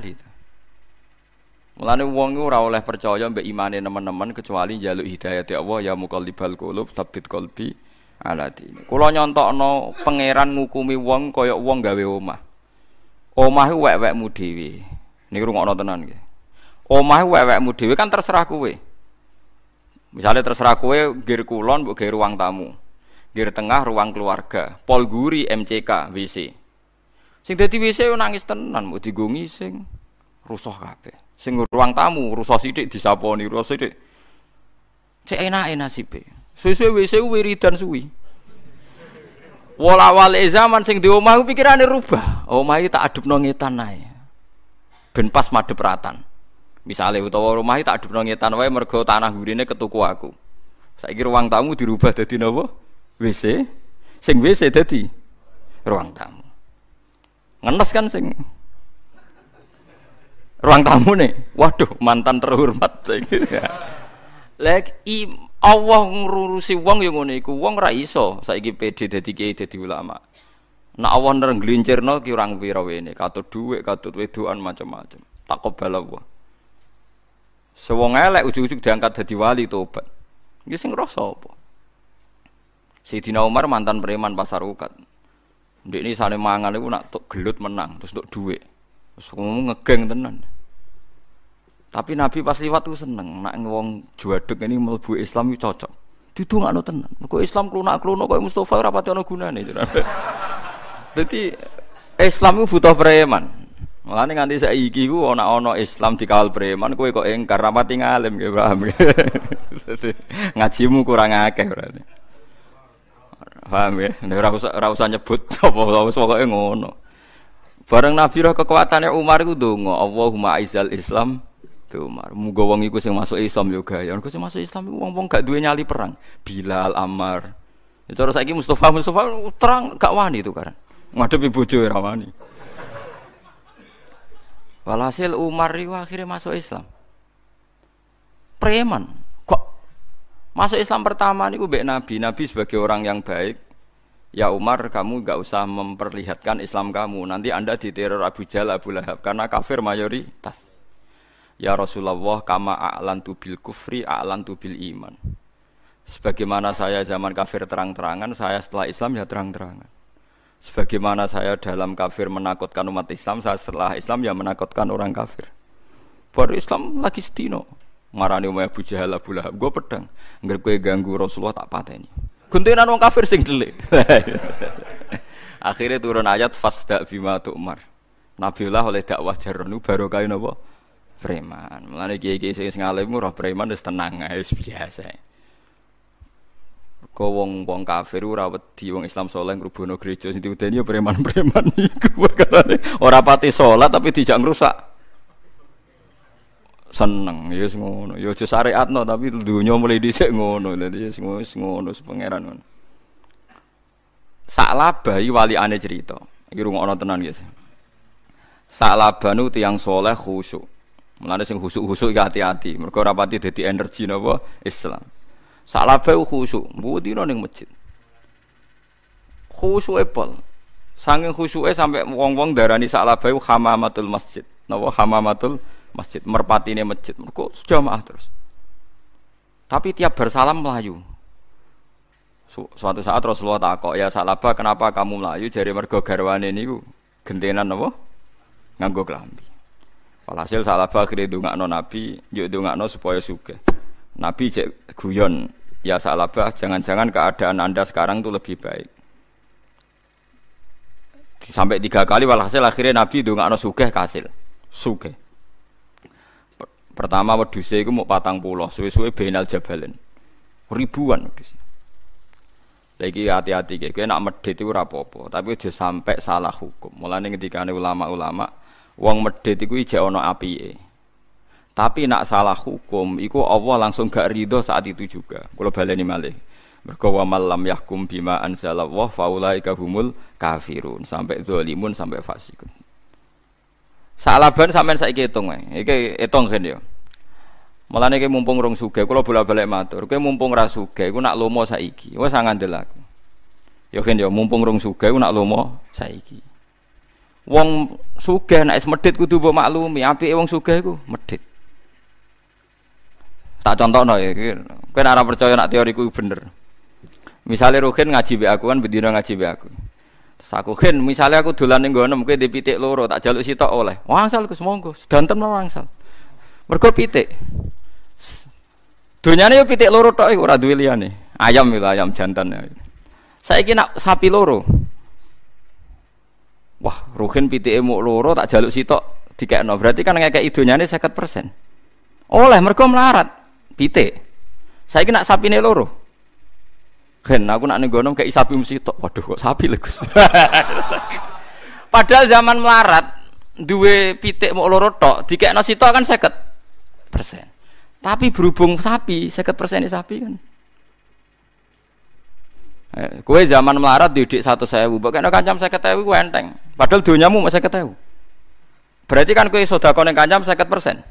sekali. Mulane wong ora oleh percaya mbek imane nemen-nemen kecuali njaluk hidayah ya Allah ya muqallibal qulub sabit qalbi ala din. Kula nyontokno pangeran ngukumi wong kaya wong gawe omah. Omah ku wek-wekmu dhewe. Niku rungokno tenan nggih. Omah wek-wekmu dhewe kan terserah kowe. Misalnya terserah kowe gir kulon mbok ruang tamu. Gir tengah ruang keluarga, Polguri MCK WC. Sing dadi WC nangis tenan mau digongi sing rusuh kabeh. Sing ruang tamu rusuh sithik disaponi rusuh sithik. Cek enake nasibe. Suwe-suwe WC wiridan suwi. Wala-wale zaman sing di omah pikirane rubah. iki tak adepno ngetan ae. Ben pas madhep ratan. Misale utawa iki tak adepno ngetan wae mergo tanah gurine ketuku aku. Saiki ruang tamu dirubah dadi napa? WC. Sing WC dadi ruang tamu. Ngenes kan sing ruang tamu nih. Waduh, mantan terhormat sing. Lek i Allah ngurusi wong yang ngono iku, wong ra iso saiki PD dadi kiai dadi ulama. Nek nah, Allah nrengglincerno ki orang pira wene, katut dhuwit, katut wedokan macam-macam. Takobal Allah. Sewong elek ujug-ujug diangkat dadi wali tobat. Iki sing rasa apa? Sayyidina Umar mantan preman pasar ukat. Dek ini sana mangan itu nak tuk gelut menang, terus untuk duit. Terus ngegeng tenan. Tapi Nabi pas lewat tuh seneng, nak ngewong juaduk ini melbu Islam itu cocok. Itu nggak tenan. Kok Islam nak kelunak kok Mustafa rapati ono gunane. Jadi Islam itu butuh preman. Mulane nganti iki ku ana ono Islam dikawal preman Kau kok engkar rapati ngalim nggih paham. Dadi ngajimu kurang akeh berarti. Paham ya? nih usah ora usah nyebut apa apa pokoke ngono. Bareng Nabi roh kekuatannya Umar iku donga, Allahumma aizal Islam itu Umar. Muga wong iku sing masuk Islam yo gaya. Iku sing masuk Islam wong-wong gak duwe nyali perang. Bilal Ammar. Ya cara saiki Mustafa Mustafa terang gak wani itu kan. Ngadepi bojo ora wani. Walhasil Umar itu akhirnya masuk Islam. Preman. Masuk Islam pertama ini gue Nabi. Nabi sebagai orang yang baik, Ya Umar, kamu gak usah memperlihatkan Islam kamu. Nanti Anda diteror Abu Jahal, Abu Lahab karena kafir mayoritas. Ya Rasulullah, kama a'lan tubil kufri a'lan tubil iman. Sebagaimana saya zaman kafir terang-terangan, saya setelah Islam ya terang-terangan. Sebagaimana saya dalam kafir menakutkan umat Islam, saya setelah Islam ya menakutkan orang kafir. Baru Islam lagi setino. Marani umay Abu Jahal Abu Lahab. Gue pedang. Nggak gue ganggu Rasulullah tak pateni. Guntingan orang kafir sing dele Akhirnya turun ayat fasda bima tu'mar. Nabiullah oleh dakwah jaronu baru kain nabo Preman. Melani gie gie sing alim murah preman wis tenang aja biasa. Kau wong wong kafir ora wedi wong Islam soleh ngrubuhno gereja sing diudeni ya preman-preman iku perkara ora pati salat tapi dijak ngrusak seneng ya yes, ngono ya aja syariatno tapi dunia mulai dhisik ngono dadi yes, ya ngono ngono sepengeran ngono sak wali ane cerita iki rungokno tenan guys sak labanu tiyang soleh khusyuk mulane sing khusuk-khusuk iki hati-hati mergo ora pati dadi energi napa Islam sak labe khusuk mbudina ning masjid khusyuke pol sanging khusyuke sampe wong-wong darani sak labe hamamatul masjid napa hamamatul masjid masjid, merpati ini masjid, mereka jamaah terus. Tapi tiap bersalam melayu. Su suatu saat Rasulullah takok ya Salaba kenapa kamu melayu jari mergo garwane niku gentenan apa? Nganggo kelambi. Walhasil Salaba akhirnya dungakno Nabi, yuk dungakno supaya sugih. Nabi cek guyon, ya Salaba jangan-jangan keadaan Anda sekarang tuh lebih baik sampai tiga kali walhasil akhirnya Nabi itu nggak no sugeh kasil sugeh Pertama wedhuse iku mau patang puluh, suwe-suwe benal jabalen. Ribuan wedhus. Lagi hati-hati kayak, kayak nak medit rapopo, tapi aja sampai salah hukum. Mulane ketika ulama-ulama, wong medit itu ija ono Tapi nak salah hukum, iku Allah langsung gak ridho saat itu juga. Kalau baleni malih. Mergo malam yahkum bima anzalallah faulaika humul kafirun. Sampai zalimun sampai fasikun. Salaban sampean saiki hitung ae. Iki hitung kan ya. Mulane iki mumpung rong sugih, kula bola-balik matur. Kowe mumpung ra sugih, iku nak lomo saiki. Wis ngandel aku. Ya kan ya mumpung rong sugih iku nak lomo saiki. Wong sugih nek medhit kudu mbok maklumi, apike wong sugih iku medhit. Tak contohno ya iki. Kowe nek ora percaya nak teoriku bener. Misalnya Ruhin ngaji be aku kan bedino ngaji be aku. Saku hen, misalnya aku dolan ning nggono mungkin di pitik loro, tak jaluk sitok oleh. Wangsal Gus monggo, sedanten wangsal. Mergo pitik. Dunyane yo pitik loro tok iku ora duwe liyane. Ayam itu ayam jantan. Saiki nak sapi loro. Wah, ruhin pitik emu loro tak jaluk sitok dikekno. Berarti kan ngekeki dunyane persen Oleh mergo melarat pitik. Saiki nak nih loro. Ken aku nak nenggono kayak sapi mesti tok. Waduh, kok sapi legus. Padahal zaman melarat, duwe pitik mau loro tok, nasi sitok kan seket persen. Tapi berhubung sapi, seket persen sapi kan. Eh, kue zaman melarat didik satu saya sewu, bagaimana kancam seket sewu kue enteng. Padahal dunyamu mu masih ketahui. Berarti kan kue sudah koneng kancam seket persen.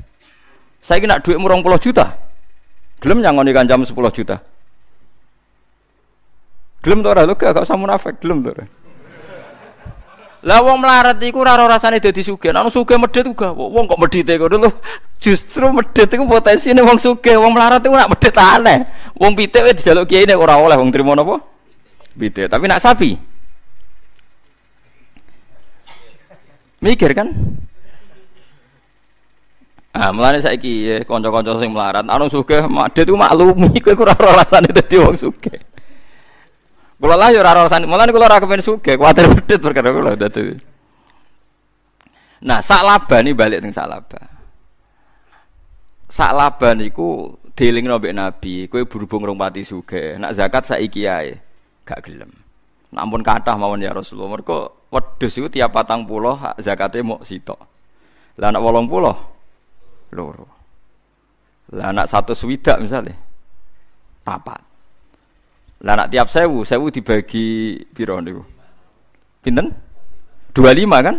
Saya nak duit murong puluh juta. yang nyangoni kancam sepuluh juta. Gelem tuh ora lho gak usah munafik, gelem to ora. Lah wong melarat iku ora rasane dadi sugih. Nek sugih medhit uga wong kok medite ngono dulu? Justru medhit iku potensine wong sugih, wong melarat iku nak medhit aneh. Wong pitik wis dijaluk kiai nek ora oleh wong trimo napa? Pitik. Tapi nak sapi. Mikir kan? Ah, mulane saiki ya kanca-kanca sing melarat anu sugih medhit iku maklumi kowe ora rasane dadi wong sugih. Kula lah ya ora rasane. Mulane kula ora kepen sugih, kuwatir pedet perkara kula iya. dadi. Nah, laban nih balik teng salaba. laban, iku dilingno mbek Nabi, kowe berhubung rong pati sugih, nak zakat saiki ae gak gelem. Namun kathah mawon ya Rasulullah, mergo wedhus iku tiap 40 zakate mok sitok. Lah nak 80 loro. Lah nak satu swidak misalnya papat. Lah nak tiap sewu, sewu dibagi piro niku? Pinten? 25 kan?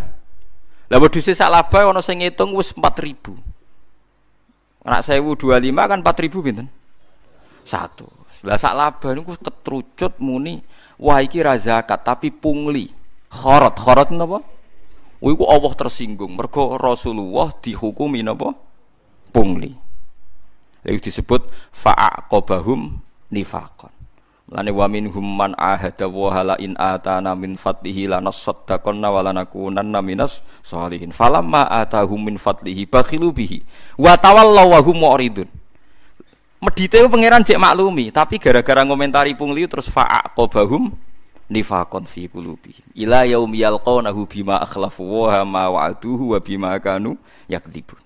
Lah wedhuse sak laba ana sing ngitung wis 4000. Nak sewu 25 kan 4000 pinten? satu Lah sak laba niku ketrucut muni wah iki ra zakat tapi pungli. Khorot, khorot napa? Oh, iku Allah tersinggung mergo Rasulullah dihukumi napa? Pungli. Lalu disebut fa'aqobahum nifakon. Lani wa minhum man ahada wa hala in atana min la lanasaddaqanna wa lanakunanna minas sholihin. Falamma atahum min fatlihi bakhilu bihi wa tawallaw wa hum mu'ridun. Medite pangeran cek maklumi, tapi gara-gara ngomentari pungli terus fa'aqobahum nifakon fi qulubi. Ila yaumi yalqawnahu bima akhlafu wa ma wa'aduhu wa bima kanu yakdibun.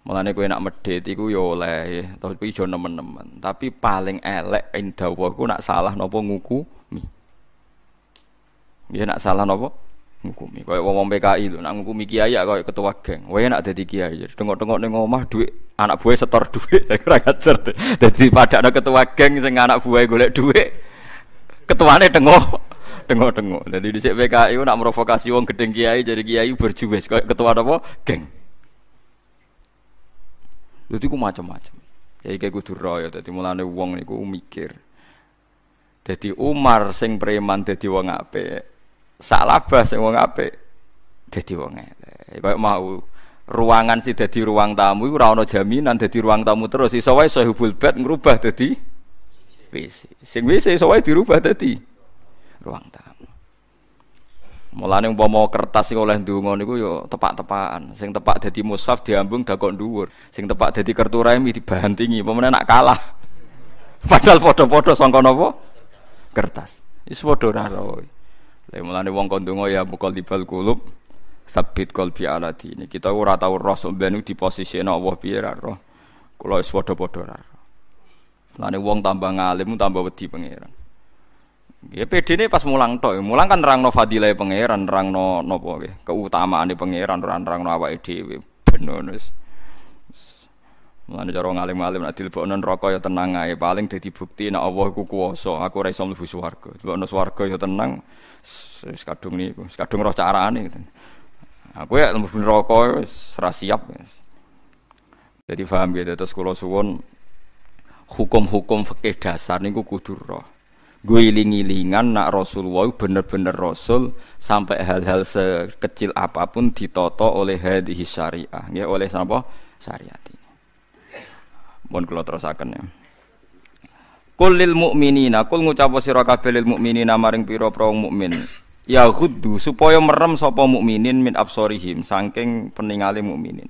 Mulane kowe nak medhit iku ya oleh, tapi iso nemen-nemen. Tapi paling elek indawa iku nak salah napa ngukumi. Ya nak salah napa ngukumi. Kaya wong PKI lho, nak ngukumi kiai kaya ketua geng. Wae nak dadi kiai, tengok-tengok ya ning omah dhuwit anak buah setor dhuwit, ora ngajar. Dadi padakno ketua geng sing anak buah golek dhuwit. Ketuane tengok tengok-tengok. Jadi di PKI nak merovokasi wong gedeng kiai jadi kiai berjuwis kaya ketua apa geng. Jadi ku macam-macam. Ya iki kudu royo dadi mulane wong gue mikir. Tadi Umar sing preman tadi wong apik. Salabah sing wong ape? dadi wong elek. Kayak mau ruangan sih tadi ruang tamu iku jaminan tadi ruang tamu terus Isowai wae sahibul bed ngrubah dadi Sing WC isowai dirubah tadi ruang tamu. Mulane umpama kertas sing oleh ndonga niku yo ya tepak-tepakan. Sing tepak dadi mushaf diambung dakok dhuwur. Sing tepak dadi kertu remi dibantingi, pemene nak kalah. Padahal padha-padha sangka napa? Kertas. Wis padha ora ro. Lah mulane wong kon ndonga ya mukal dibal kulub sabit qalbi ala dini. Kita ora tau roh sampeyan di posisi Allah piye ra roh. Kula wis padha-padha ora. Mulane wong tambah ngalim tambah wedi pangeran. Ya PD ini pas mulang toh, mulang kan rangno fadilai pangeran, rangno nopo ya, keutamaan di pangeran, rang rangno apa ide, bener nus. Mulane cara ngalim-alim nek dilebokno neraka ya tenang ae, paling dadi bukti nek Allah iku kuwasa, aku ora iso mlebu swarga. Dilebokno swarga ya tenang. Wis kadung niku, wis kadung roh carane. Gitu. Aku ya mlebu neraka wis ora siap. Jadi paham gitu terus kula suwun hukum-hukum fikih dasar niku kudu roh gue iling-ilingan nak Rasulullah bener-bener Rasul sampai hal-hal sekecil apapun ditoto oleh hadis syariah ya oleh siapa syariat ini mohon kalau terusaken ya kulil lil mukminina kul ngucap sira kabeh lil mukminina maring pira prong mukmin ya hudu supaya merem sapa mukminin min absorihim saking peningale mukminin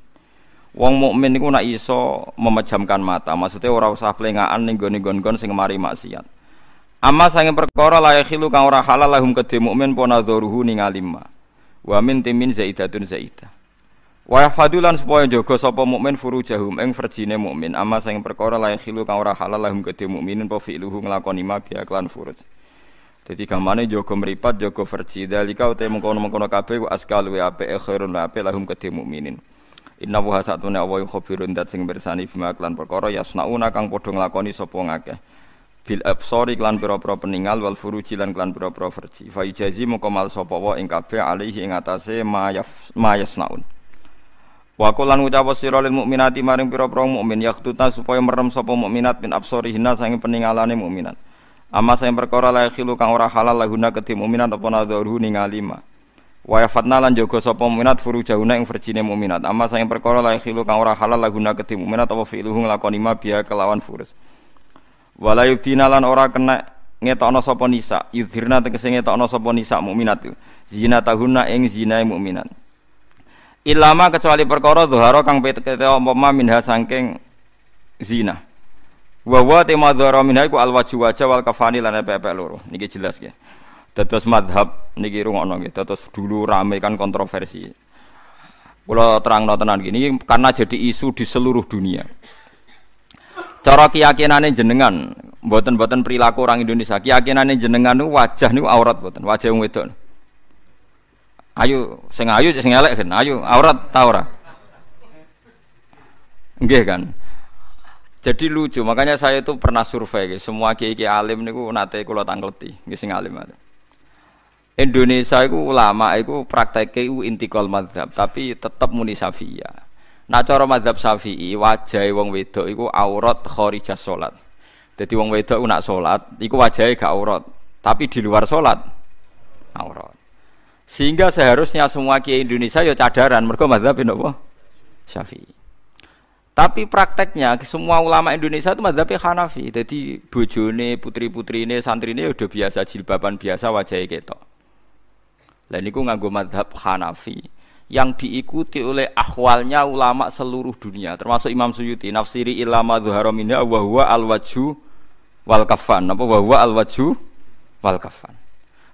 Wong mukmin niku nak iso memejamkan mata, maksudnya ora usah plengaan ning gone nggon sing mari maksiat. Amma sange perkara la yakhilu kang ora halal lahum kedhe mukmin apa nadzuruhu ningali ma. Wa min timin zaidatun zaita Wa yahfadulan supaya jaga sapa mukmin furujahum ing verjine mukmin. Amma sange perkara la yakhilu kang ora halal lahum kedhe mukminin po fi'luhu nglakoni ma bi aklan furuj. Dadi gamane jaga mripat jaga verji dalika uta mengkono-mengkono kabeh askal wa ape eh, khairun wa ape lahum kedhe mukminin. Inna wa hasatuna wa khabirun dat sing bersani bima aklan perkara yasnauna kang padha nglakoni sapa ngakeh bil absori klan pira-pira peningal wal furuji lan klan pira-pira verji fa ijazi moko mal sapa wa ing kabeh alihi ing atase mayasnaun Wa qulan ucapo sira lil mukminati maring pira-pira mukmin yaqtuta supaya merem sapa mukminat min hina sange peningalane mukminat. Amma sing perkara la khilu kang ora halal lahuna kedhi mukminat apa nadzuru ningali ma. Wa yafatna lan jaga sapa mukminat furujahuna ing verjine mukminat. Amma sing perkara la khilu kang ora halal lahuna kedhi mukminat apa fi'luhum lakoni ma biya kelawan furus wala yubdina lan ora kena ngetokno sapa nisa yudhirna tegese ngetokno sapa nisa mukminat zina tahunna ing zinae mukminat ilama kecuali perkara dhuhara kang petete umpama minha saking zina wa wa tema madhara minha iku al waju waja wal kafani lan pepe loro niki jelas ya dados madhab niki rungokno nggih dados dulu rame kan kontroversi kula terang tenan gini karena jadi isu di seluruh dunia Cara keyakinannya jenengan, buatan-buatan perilaku orang Indonesia. keyakinannya jenengan itu wajah niku aurat buatan, wajah yang wedon Ayo sing ayo, sing elek kan, ayo aurat taurah, ora? kan. Jadi lucu, makanya saya itu pernah survei gitu. semua kiai-kiai alim niku nate kulo tangkleti, nggih sing alim ada. Indonesia itu ulama itu praktek itu intikal madhab tapi tetap munisafiyah Nah cara madhab Syafi'i wajai wong wedok itu aurat kharijah sholat Jadi wong wedok unak nak sholat itu wajahnya gak aurat, tapi di luar solat aurat. Sehingga seharusnya semua kiai Indonesia ya cadaran mereka madhab ini apa? Syafi'i. Tapi prakteknya semua ulama Indonesia itu madzhabnya Hanafi. Jadi bojone, putri putri ini santri ini ya udah biasa jilbaban biasa wajahnya ketok. Lain itu nganggo madhab Hanafi yang diikuti oleh akhwalnya ulama seluruh dunia termasuk Imam Suyuti nafsiri ilama dhuharam ini wa huwa al wajhu wal kafan apa wa huwa al wajhu wal kafan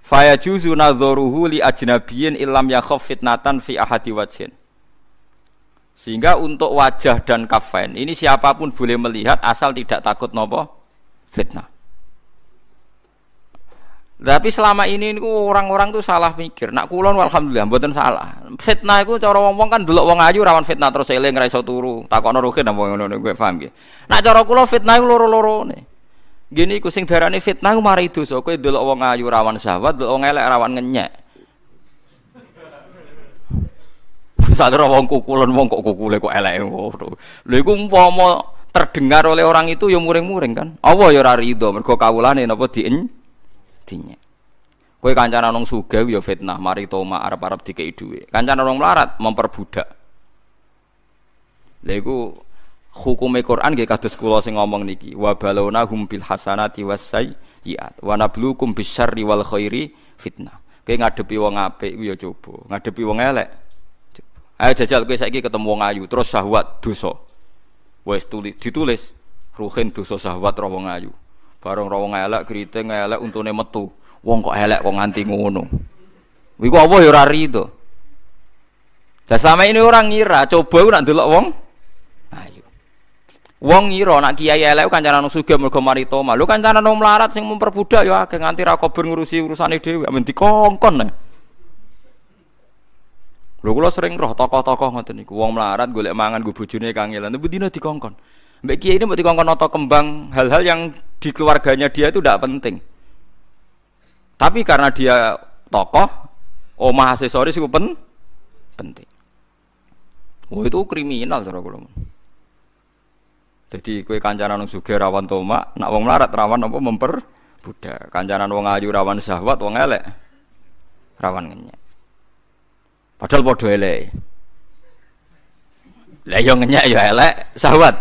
faya juzu nadzoruhu li ajnabiyin illam yakhaf fitnatan fi ahadi wajhin sehingga untuk wajah dan kafen ini siapapun boleh melihat asal tidak takut nopo fitnah tapi selama ini niku orang-orang tuh salah mikir. Nak kulon alhamdulillah mboten salah. Fitnah iku cara wong kan dulu wong ayu rawan fitnah terus eling ra iso turu. Takokno rugi napa ngono gue paham nggih. Nak cara kulon fitnah iku loro-lorone. Gini iku sing darane fitnah iku mari dosa. Kowe delok wong ayu rawan sahabat, delok wong elek rawan ngenyek. Sadar wong kukulan wong kok kukule kok elek ngono. Lha iku umpama terdengar oleh orang itu yang muring-muring kan. Apa ya ora rido mergo kawulane napa dien dinyek. Kowe kancana nong suga ya fitnah, mari toma arab arab dikei dhuwit. Kancana nong melarat memperbudak. Lha hukum hukume Quran nggih kados kula sing ngomong niki. Wa balawna hum bil hasanati wasayyiat wa nabluukum bisyarri wal khairi fitnah. Kowe ngadepi wong apik iku ya coba, ngadepi wong elek. Ayo jajal kowe saiki ketemu wong ayu terus syahwat dosa. Wes ditulis, ruhin dosa syahwat roh wong ayu. Barang rawong elek, keriting elek, untune metu. Wong kok elek kok nganti ngono. Iku apa ya ora rido. Lah sama ini orang ngira, coba nak delok wong ayo. Wong ngira nak kiai elek kancanan sugih mergo mari malu kan kancanan melarat sing memperbudak ya ke nganti rako kober ngurusi urusane dhewe, amen dikongkon. Lho kula sering roh tokoh-tokoh ngoten niku. Wong melarat golek mangan go bojone kangelan, tapi dina dikongkon. Mbek kiai ini mbok dikongkon atau kembang hal-hal yang di keluarganya dia itu tidak penting. Tapi karena dia tokoh, omah oh, aksesoris itu pen, penting. oh itu kriminal cara kula. Jadi kue kancanan yang suge rawan toma nak wong larat rawan apa memper budak. Kancanan wong ayu rawan syahwat, wong elek rawan ngenyek. Padahal bodoh elek. Lah yo ngenyek yo elek, syahwat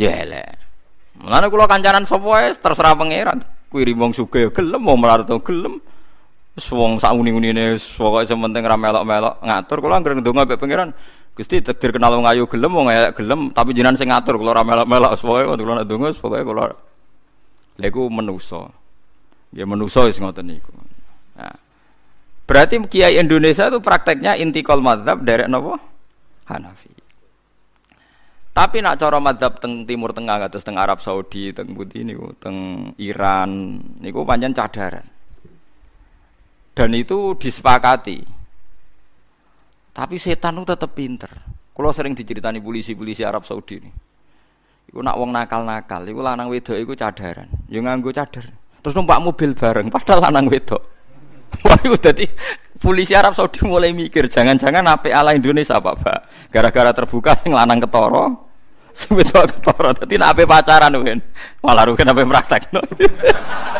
yo elek. Mulane kula kancanan sapa wae terserah pangeran. Kuwi rimbang suge ya gelem mau melarat ya gelem. Wis wong sak uni-unine pokoke sementing ra melok-melok ngatur kula anggere ndonga mbek pangeran. Gusti takdir kenal wong ayu gelem wong elek gelem tapi jenengan sing ngatur kula ra melok-melok pokoke kula nek ndonga pokoke kula. Lha iku menuso Ya manusa wis ngoten niku. Nah. Berarti kiai Indonesia itu prakteknya intikal mazhab dari nopo? Hanafi. Tapi nak cara madhab teng Timur Tengah atau teng Arab Saudi, teng Putih ini, teng Iran niku panjang cadaran. Dan itu disepakati. Tapi setan itu tetap pinter. Kalau sering diceritani polisi-polisi Arab Saudi ini. Iku nak wong nakal-nakal, iku lanang wedok iku cadaran. Jangan ya nganggo cadar. Terus numpak mobil bareng padahal lanang wedok. Wah, itu jadi polisi Arab Saudi mulai mikir, jangan-jangan apa ala Indonesia, Pak, Pak. Gara-gara terbuka sing lanang ketoro, sebetulnya wedok ketoro. Dadi apa pacaran Win. Malah rugen apa praktekno.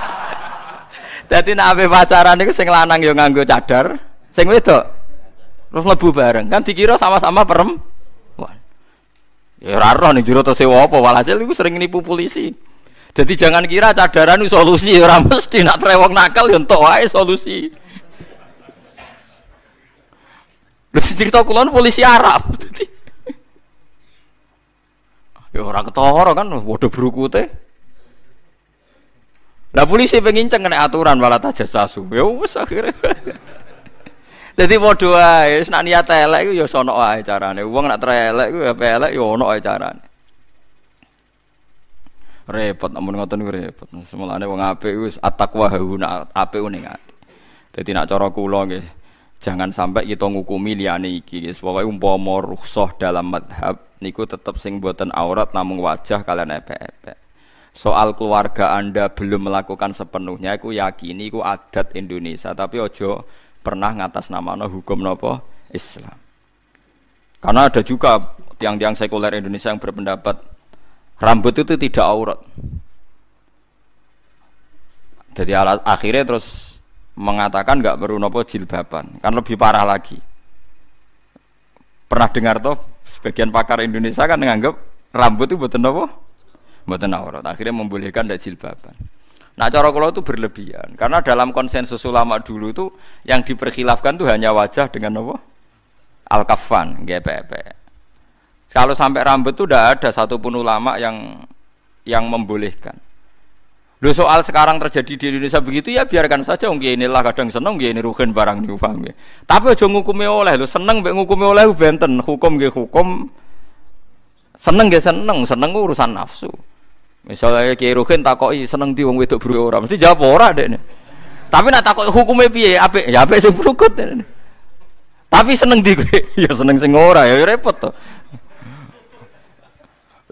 Dadi apa pacaran itu sing lanang yo nganggo cadar, sing itu, terus lebu bareng. Kan dikira sama-sama perempuan. Ya raro nih, juru jero apa, walhasil iku sering nipu polisi. Jadi jangan kira cadaran itu solusi, ya, ora mesti nak trewong nakal yang entuk wae solusi. Lha cerita kulon polisi Arab. Jadi Ya ora ketara kan padha brukute. Lah polisi pengen kena aturan wala sasu, Ya wis akhire. Dadi padha wae, nek niat elek iku ya sono wae carane. Wong nek elek iku ya elek ya ono wae carane repot namun ngoten niku repot semulane wong apik wis atakwa hauna apik ning ati dadi nak cara kula nggih jangan sampai kita ngukumi liyane iki guys pokoke umpama rukhsah dalam madhab niku tetep sing buatan aurat namung wajah kalian epek-epek soal keluarga anda belum melakukan sepenuhnya aku yakini aku adat Indonesia tapi ojo pernah ngatas no hukum nopo Islam karena ada juga tiang-tiang sekuler Indonesia yang berpendapat Rambut itu tidak aurat. Jadi alat akhirnya terus mengatakan nggak perlu nopo jilbaban, kan lebih parah lagi. Pernah dengar toh sebagian pakar Indonesia kan menganggap rambut itu buat nopo, buat aurat. Akhirnya membolehkan tidak jilbaban. Nah cara kalau itu berlebihan karena dalam konsensus ulama dulu itu yang diperkhilafkan tuh hanya wajah dengan nopo, Al-kafan, GPP. Kalau sampai rambut itu tidak ada satu pun ulama yang yang membolehkan. Lo soal sekarang terjadi di Indonesia begitu ya biarkan saja ini lah kadang seneng ungi ini rugen barang diufam ya? Tapi aja ngukumi oleh lo seneng mbek ngukumi oleh benten hukum nggih hukum seneng gak seneng seneng urusan nafsu. Misalnya Kiai rugen takoi seneng di wong wedok bro orang mesti jawab ora nih. Tapi nak takut hukumnya biaya apa? ya apik sih berukut Tapi seneng di gue ya seneng sing ora ya repot tuh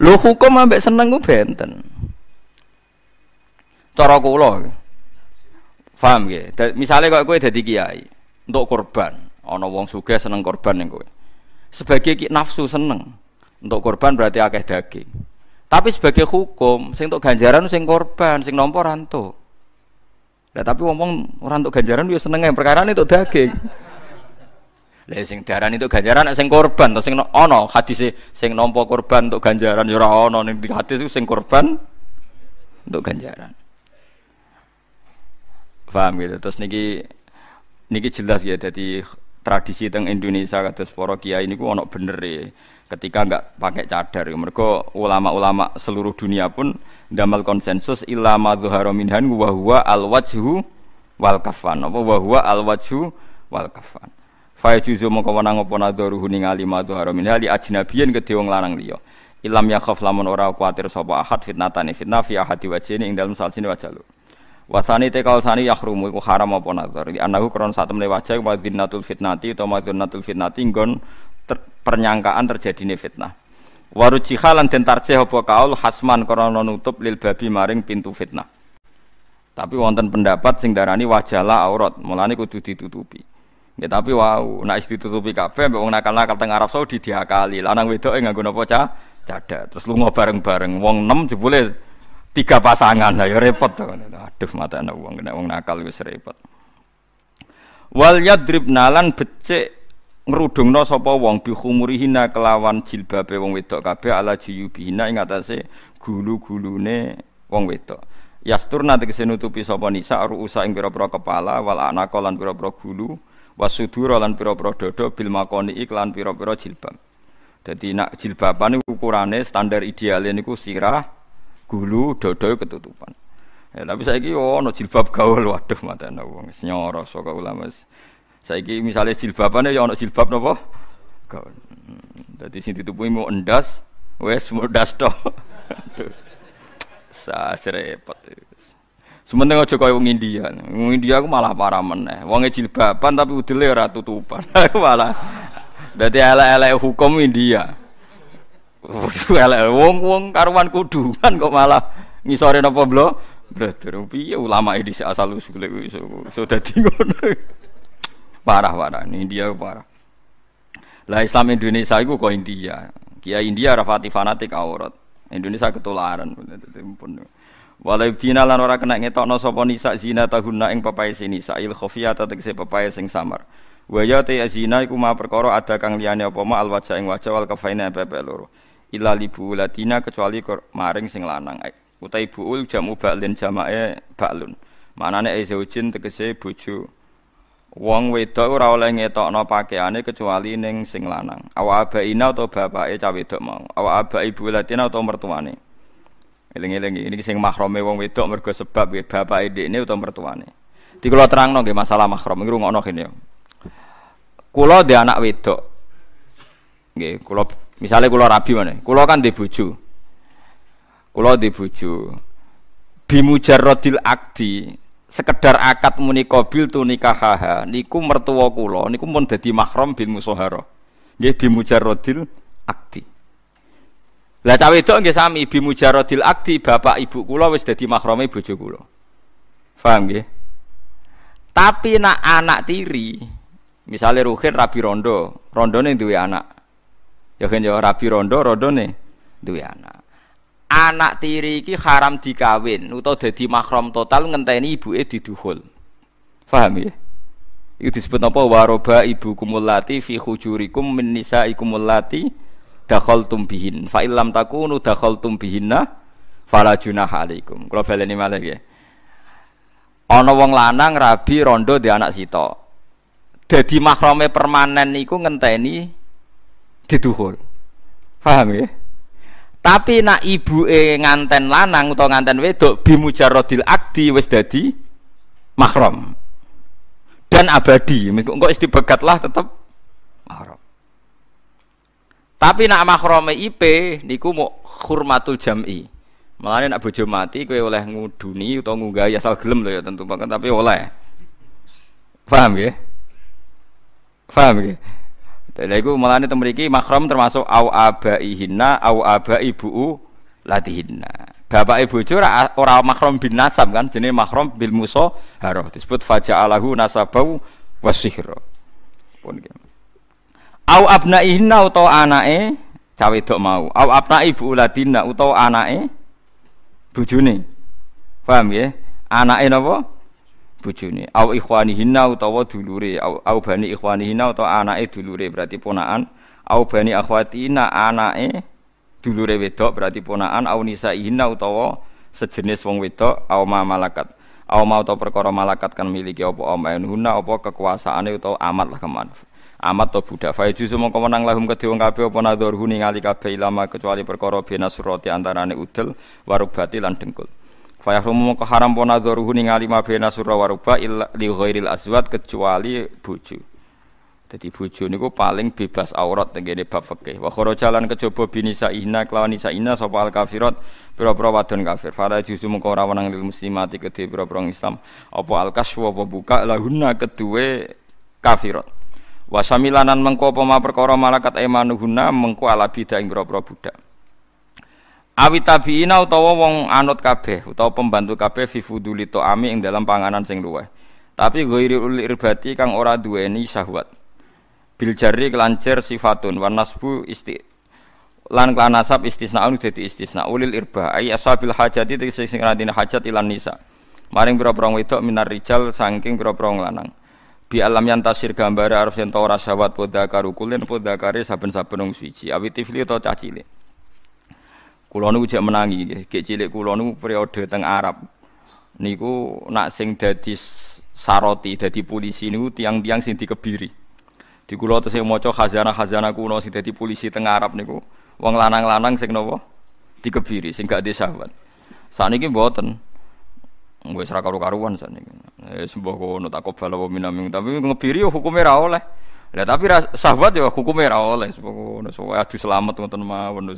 lo hukum ambek seneng ku benten. Cara kula. Paham nggih? Misalnya kok gue jadi kiai, untuk korban, ono wong sugih seneng korban yang gue. Sebagai ki, nafsu seneng, untuk korban berarti akeh daging. Tapi sebagai hukum, sing untuk ganjaran sing korban, sing nompo rantuk. Nah, tapi ngomong orang untuk ganjaran dia seneng yang perkara entuk daging. Lah sing diarani itu ganjaran nek sing korban to sing ana hadise sing nampa korban untuk ganjaran ya ora ana ning hadis sing korban untuk ganjaran. Paham gitu. Terus niki niki jelas ya dari tradisi teng Indonesia kados para ini niku ono bener ya. ketika enggak pakai cadar. Mereka ulama-ulama seluruh dunia pun damal konsensus ilama zuhara minhan wa huwa al wajhu wal kafan. Apa wa huwa al wajhu wal kafan. Fa yajuzu mongko wenang apa nadharuhu ningali madu haramin hali ajnabiyen ke wong lanang liya. Ilam yakhaf lamun ora kuatir sapa ahad fitnatane fitnah fi ahadi wajhine ing dalem salsine wajah loro. Wasani te kausani yahrumu iku haram apa nadhar. Anahu kron satemne wajah wa dzinnatul fitnati utawa madzunatul fitnati nggon ter pernyangkaan terjadine fitnah. waru cihalan den tarjih apa kaul hasman krana nutup lil babi maring pintu fitnah. Tapi wonten pendapat sing darani wajalah aurat, mulane kudu ditutupi. Ya tapi wow, nak ditutupi kabeh kafe, wong nakal-nakal tengah Arab Saudi diakali. Lanang wedoke ingat guna cah? Cadak. Terus lunga bareng-bareng wong 6 jebule tiga pasangan. Lah ya repot tuh. Aduh mata anak uang, kena uang nakal wis repot. Wal yadribna becek, becik ngrudungna sapa wong hina kelawan jilbabe wong wedok kafe ala juyubihina ing atase gulu-gulune wong wedok. Yasturna tegese kesenutupi sopo nisa ruusa ing pira-pira kepala wal anaka lan pira-pira gulu wasudura lan pira-pira dada bil makoni iklan pira-pira jilbab. Dadi nak jilbaban ukurane standar ideale niku sirah, gulu, dada ketutupan. Ya, tapi saiki oh, ono jilbab gaul waduh matane wong nyoro saka ulama. Saiki misalnya jilbabane ya ono jilbab napa? Gaul. Dadi sing ditutupi mau endas, wes mau endas to. Sasrepet. Sementara aku kaya wong India. Wong India aku malah parah meneh. Wonge jilbaban tapi udele ora tutupan. Aku malah dadi elek-elek hukum India. elek wong-wong karuan kuduan kok malah ngisore napa blo? Brother, piye ulama iki asal usule wis so dadi ngono. Parah-parah, India parah. Lah Islam Indonesia iku kok India. Kiai India rafati fanatik aurat. Indonesia ketularan. Pun. Walaibdina lan ora kena ngetokno sapa nisa zina tahunna ing pepaese nisa il khafiyata tegese pepaese sing samar. Wa ya ta zina iku ma perkara ada kang liyane apa ma alwaja ing wajah wal kafaina pepe loro. Ila libu latina kecuali maring sing lanang. Utai buul jamu ba'lin jamae ba'lun. Manane ezeujin tegese bojo. Wong wedok ora oleh ngetokno pakaiane kecuali ning sing lanang. Awa abaina utawa bapake cah wedok mau. Awa abai ibu latina utawa mertuane. Eling-eling ini sing mahrome wong wedok mergo sebab ya bapake ini utawa mertuane. Di kula terangno nggih masalah mahram niku ngono kene ya. Kula dhe anak wedok. Nggih, kula misale kula rabi meneh. Kula kan dhe bojo. Kula dhe bojo. Bimujarradil akdi sekedar akad menika bil tunikahaha niku mertua kula niku pun dadi mahram bil musoharo. nggih bimujarradil akdi lah cawe itu enggak sami ibu mujarodil akti bapak ibu kula wis dadi mahrame bojo kulo, faham gak? Tapi nak anak tiri, misalnya Ruhin Rabi Rondo, rondo nih duwe anak. Ya kan ya Rabi Rondo nih duwe anak. Anak tiri ki haram dikawin atau jadi makrom total ngenteni ibuke diduhul. faham ya? Itu disebut apa waroba ibu kumulati fi khujurikum menisa nisaikumul dakhal tumbihin fa illam takunu dakhal tumbihinna fala junah alaikum kula baleni malih nggih ana wong lanang rabi rondo di anak sito dadi mahrame permanen niku ngenteni diduhul paham ya tapi nak ibu e nganten lanang atau nganten wedok bimujarodil akdi wis dadi mahram dan abadi engko lah tetep mahram tapi nak makrome IP niku mau hurmatul jam'i. Malah nak bojo mati kowe oleh nguduni atau ngunggah asal gelem lho ya tentu bahkan tapi oleh. Paham nggih? Paham nggih? Lha iku malah nih mriki makrom termasuk au abaihinna au abai buu latihina. Bapak ibu ora ora makrom bin nasab kan jenenge makrom bil muso haroh disebut faja'alahu nasabau wasihro. Pun gitu au abnaihinna utawa anake cawe dok mau au abnai ibu uladina utawa anake bojone paham ya anake napa bojone au ikhwanihinna utawa dulure au, au bani ikhwanihinna utawa anake dulure berarti ponaan au bani akhwatina anake dulure wedok berarti ponaan au nisaihinna utawa sejenis wong wedok au ma malakat au ma utawa perkara malakat kan miliki apa huna apa kekuasaane utawa amat lah kemanfaat amat to budak fa juzu mongko menang lahum kedhe wong kabeh apa nadzurhu ningali kabeh ilama kecuali perkara binasurati antarane udel warubati lan dengkul fa yahrumu mongko haram apa nadzurhu ningali ma binasura waruba li ghairil azwat kecuali bojo jadi bojo niku paling bebas aurat tengene bab fikih. Wa jalan kejaba binisa ihna kelawan isa ihna sapa al kafirat pira-pira wadon kafir. Fala juzu mengko ora wenang lil muslimati kedhe pira-pira Islam. Apa al kaswa apa buka lahunna kedue kafirat. Wasamilanan mengko pema perkara malakat emanuhuna mengko ala bidha ing pira budak. Awit tabiina utawa wong anut kabeh utawa pembantu kabeh fi fuduli ta'ami ing dalam panganan sing luweh. Tapi ghairi irbati kang ora duweni syahwat. Bil jari kelancer sifatun wan nasbu isti lan klanasab nasab istisnaun dadi istisna ulil irba ay asabil hajati sing radine hajat ilan nisa. Maring pira-pira wedok minar rijal saking pira-pira lanang bi alam yantasir gambare arif yen ora syawat poda karo kulin podha kare saben-saben wong siji awit tifli atau cah cilik kulonu ujek menangi ke gek cilik kula periode teng Arab niku nak sing dadi saroti dadi polisi niku tiang-tiang sing dikebiri di kula tesih maca khazanah-khazanah kuno sing dadi polisi teng Arab niku wong lanang-lanang sing napa dikebiri sing gak disahwat ini buatan Gue serah karu-karuan sana. Eh, sembah kono tak kobal apa minaming. Tapi ngebiri ya hukum ra oleh. Lah tapi sahabat ya hukum merah oleh. sembako, kono. So, aduh selamat ngonten mawon.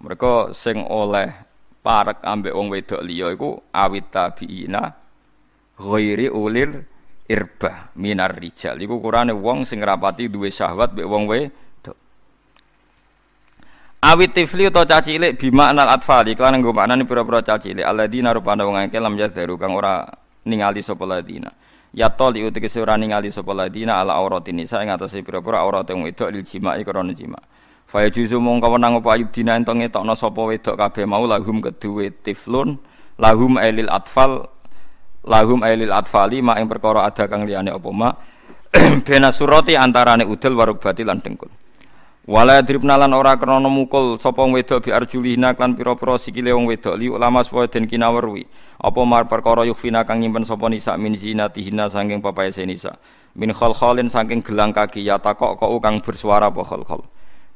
Mereka sing oleh parak ambek wong wedok liya iku awit tabiina ghairi ulir irba minar rijal. Iku kurane wong sing rapati duwe sahabat mbek wong wedok Awit tifli utawa cah cilik bimakna atfali kelan nggo pura pira-pira cah cilik alladzina rupane wong akeh lam yazaru kang ora ningali sapa dina Ya toli utek ora ningali sapa dina ala aurat ini saya atase pura pura aurate wong wedok lil jima'i krana jima'. Fa yajuzu mung kawenang apa ayub dina ento ngetokno sapa wedok mau lahum keduwe tiflun lahum ailil atfal lahum elil atfali ma yang perkara ada kang liane opoma. ma bena surati antarane udel warubati lan dengkul. Wala dribnalan ora krana mukul sapa wedok bi arjulihna klan pira-pira sikile wong wedok li ulama supaya den kinawerwi. Apa mar perkara yukhfina kang nyimpen sapa nisa min zinatihina saking papaese nisa. Min khalkhalin saking gelang kaki ya takok kok kang bersuara apa khalkhal.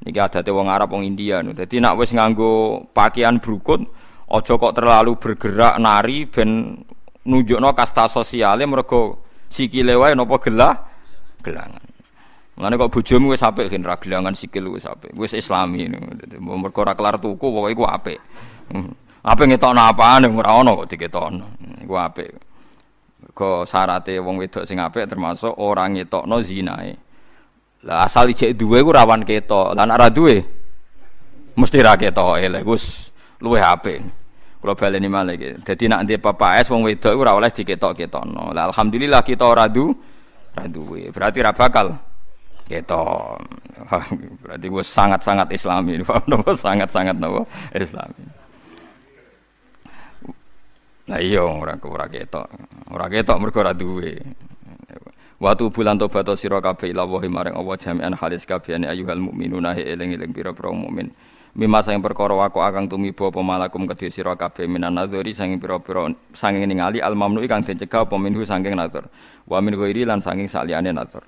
Niki adate wong Arab wong India nu. Dadi nak wis nganggo pakaian brukut aja kok terlalu bergerak nari ben nunjukno kasta sosiale mergo sikile wae napa gelah gelangan. Mulane kok bojomu wis apik gen ra gelangan sikil wis apik. Wis islami. Mergo ora kelar tuku pokoke iku apik. Hmm. Apik ngetokno apane ora ono kok diketokno. Iku apik. Mergo sarate wong wedok sing apik termasuk ora ngetokno zinae. Lah asal ijek duwe ku rawan ketok. Lah nek duwe mesti ra ketok. Lha wis luwih apik. Kula baleni malih jadi nak dia papa es, wong wedok iku ora oleh diketok-ketokno. Lah alhamdulillah kita ora du ra duwe. Berarti ra bakal Keto. Gitu. Berarti gue sangat-sangat islami. Paham nopo? Sangat-sangat nopo islami. Nah iya ora ora ketok. Orang ketok mereka orang duwe. Watu bulan tobat mareng kabeh ila wahi maring Allah jami'an halis kabehane ayuhal mukminuna eling-eling biro pro mu'min. Mimasa yang perkara wako akang tumi pemalakum pemalakum kedhe siro kabe minan nadhuri sanging pira-pira sanging ningali al mamnu kang dicegah peminhu sanging nadzur. Wamin min ghairi lan sanging saliyane nadhur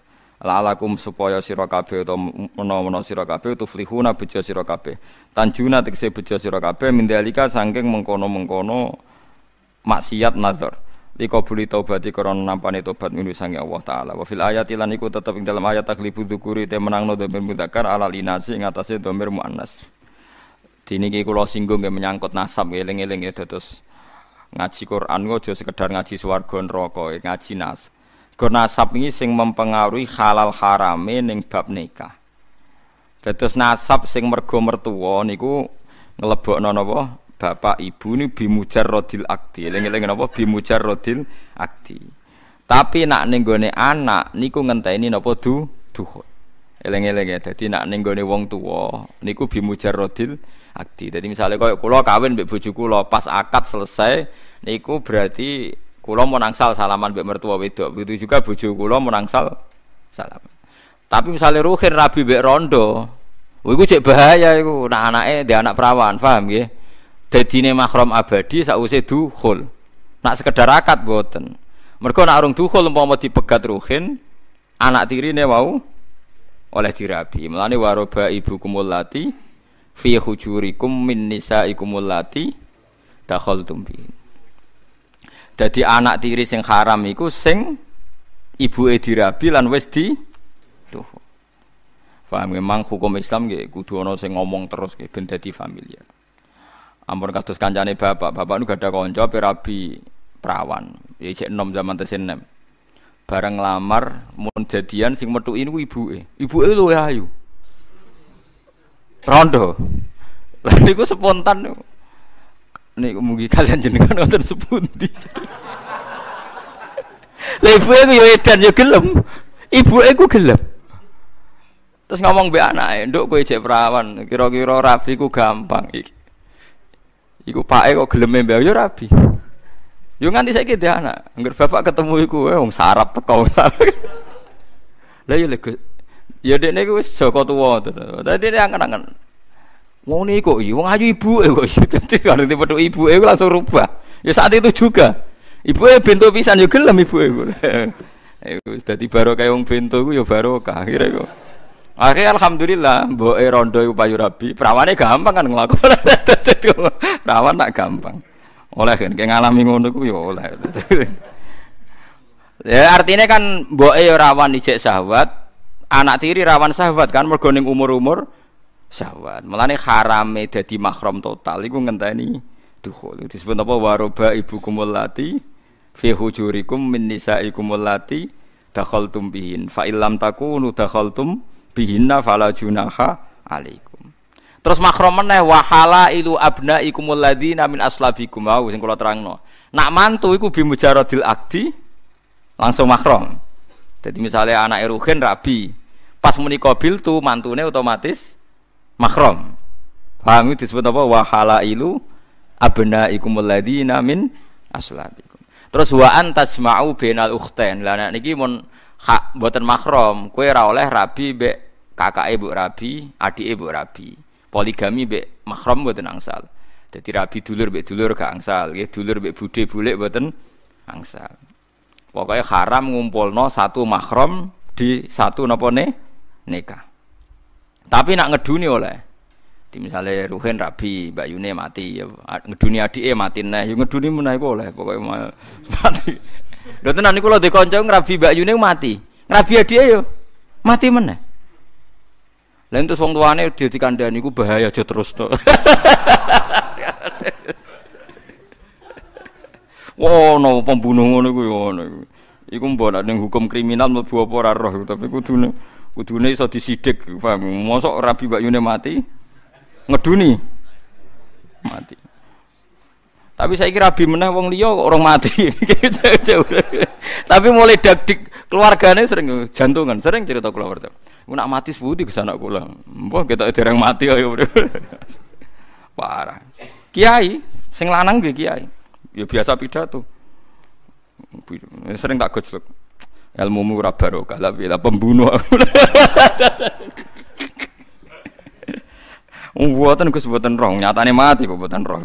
la'alakum supaya sira kabeh utawa menawa sira kabeh tuflihuna bejo sira kabeh tanjuna tegese bejo sira kabeh mindalika saking mengkono-mengkono maksiat nazar liko buli taubati krana nampane tobat minu sange Allah taala wa fil ayati lan iku tetep ing dalam ayat taklibu dzukuri te menangno dhamir mudakar ala linasi ing atase dhamir muannas diniki kula singgung nggih menyangkut nasab ngiling-ngiling ya terus ngaji Quran aja sekedar ngaji swarga neraka ngaji nasab Gur nasab ini sing mempengaruhi halal harame neng bab nikah. terus nasab sing mergo mertua niku nglebokno napa? Bapak ibu ini akti. eleng eleng nopo bimujar rodil akti. Tapi nak nenggone anak niku ngenteni nopo du duhut. eleng eling ya. Dadi nak nenggone wong tuwa niku rodil akti. Jadi misalnya koyo kula kawin mbek bojo pas akad selesai niku berarti Kulo mau nangsal salaman mbek mertua wedok, begitu juga bojo kulo mau nangsal salaman. Tapi misalnya Ruhin rabi mbek rondo, oh, iku cek bahaya iku. Nah anake dia anak perawan, paham nggih? Dadine makrom abadi sausé dukhul. Nak sekedar akad boten. Mergo nak arung dukhul umpama dipegat Ruhin, anak tirine wau oleh dirabi. Mulane waroba ibu kumulati fi hujurikum min nisaikumul lati dakhaltum bihin. Dadi anak tiri sing haram iku sing ibuke dirabi lan wis di tuh. Paham memang hukum Islam nggih kudu ana sing ngomong terus nggih ben dadi familiar. Ampun kados kancane bapak, bapak nu gadah kanca perabi perawan. Ya cek enom zaman tesin enem. Barang lamar mau jadian sing metuki e, ibu Ibuke luwih ayu. Rondo. Lah gue spontan ini mugi kalian jenengan wonten sepundi. Lah Ibu aku yo edan yo gelem. Ibu aku gelem. Terus ngomong be anak, "Nduk kowe jek perawan, kira-kira rabi ku gampang iki." Iku pake kok geleme mbak yo rabi. Yo nganti saiki dhe anak. Angger bapak ketemu iku eh, wong sarap teko sarap. Lah yo iya, lek yo ya, dekne ku wis Joko tuwa to. Dadi dia angen-angen. Wong niku iki iya, wong ayu ibuke kok iki iya. dadi bareng dipethuk ibuke langsung rubah. Ya saat itu juga. Ibuke bento pisan yo ya gelem ibuke. Iku dadi barokah wong bento iku yo ya baru akhire kok. Akhirnya alhamdulillah boe e rondo iku payu rabi, prawane gampang kan nglakon. perawan nak gampang. Oleh kan ngalami ngono ku yo ya oleh. ya artinya kan boe e rawan ijek sahabat anak tiri rawan sahabat kan mergo umur-umur syahwat. Melane harame dadi mahram total iku ngenteni dukhul. Disebut apa waroba ibu kumulati, fi hujurikum min nisaikum allati dakhaltum bihin. Fa illam takunu dakhaltum bihinna fala junaha alaikum. Terus mahram meneh wahala ilu abnaikum alladzina min aslabikum. Wau sing kula terangno. Nak mantu iku bimujaradil akdi langsung mahram. Jadi misalnya anak Eruhen rabi, pas menikah bil tuh mantune otomatis mahram. Paham itu disebut apa? Wa halailu abnaikumul ikumuladi namin aslabikum. Terus wa antasma'u bainal ukhtain. Lah nek niki mon hak mboten mahram, Kue ora oleh rabi mbek kakake mbok rabi, adike mbok rabi. Poligami mbek mahram mboten angsal. Jadi rabi dulur mbek dulur gak angsal, Ya dulur mbek budhe bulik mboten angsal. Pokoknya haram no satu mahram di satu napa ne nikah. Tapi nak ngeduni oleh. Di misalnya Ruhin Rabi, Mbak Yune mati, ya, ngeduni eh mati nih. Yang ngeduni menaik boleh, oleh mal, mati. Lo tenan niku lho dikonco Rabi Mbak Yune mati. Rabi eh yo ya mati mana? Lain tuh song tuane ya dia kandang iku bahaya aja terus Wow, Wono pembunuh ngono itu, itu, ngono iku. mbak ada yang hukum kriminal mlebu apa ora roh tapi kudune Kudune iso disidik, paham? Mosok Rabi Bayune mati ngeduni. Mati. Tapi saya kira Rabi meneh wong liya orang mati. Tapi mulai dagdik keluarganya sering jantungan, sering cerita keluarga. Aku nak mati sebuti ke sana kula. Mbah kita dereng mati ayo. Ya, Parah. Kiai, sing lanang nggih kiai. Ya biasa pidato. Sering tak gojlek ilmu murah barokah tapi lah pembunuh Mboten Gus mboten roh, nyatane mati kok mboten roh.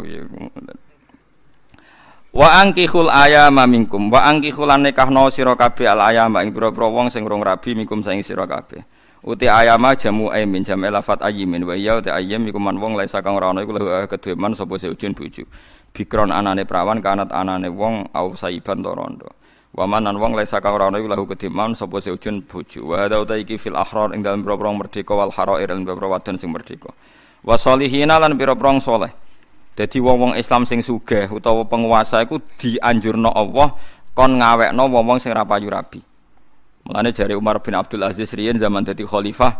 Wa angkihul ayama mingkum wa angkihulan no siro kabeh al ayama ing bro pira wong sing rong rabi minkum saing siro kabeh. Uti ayama jamu aimin jam elafat ayimin wa ya uti ayim iku man wong laisa kang rano. Iku iku keduwe man sapa seujun bojo. Bikron anane perawan kanat anane wong au saiban to rondo. Wamanan wong laisa kang ora ana iku lahu kediman sapa seujun bojo. Wa hadza iki fil ahrar ing dalem pira merdeka wal harair lan pira wadon sing merdeka. Wa salihina lan pira-pira saleh. Dadi wong-wong Islam sing sugih utawa penguasa iku dianjurna Allah kon ngawekno wong-wong sing ora payu rabi. Mulane jari Umar bin Abdul Aziz riyen zaman dadi khalifah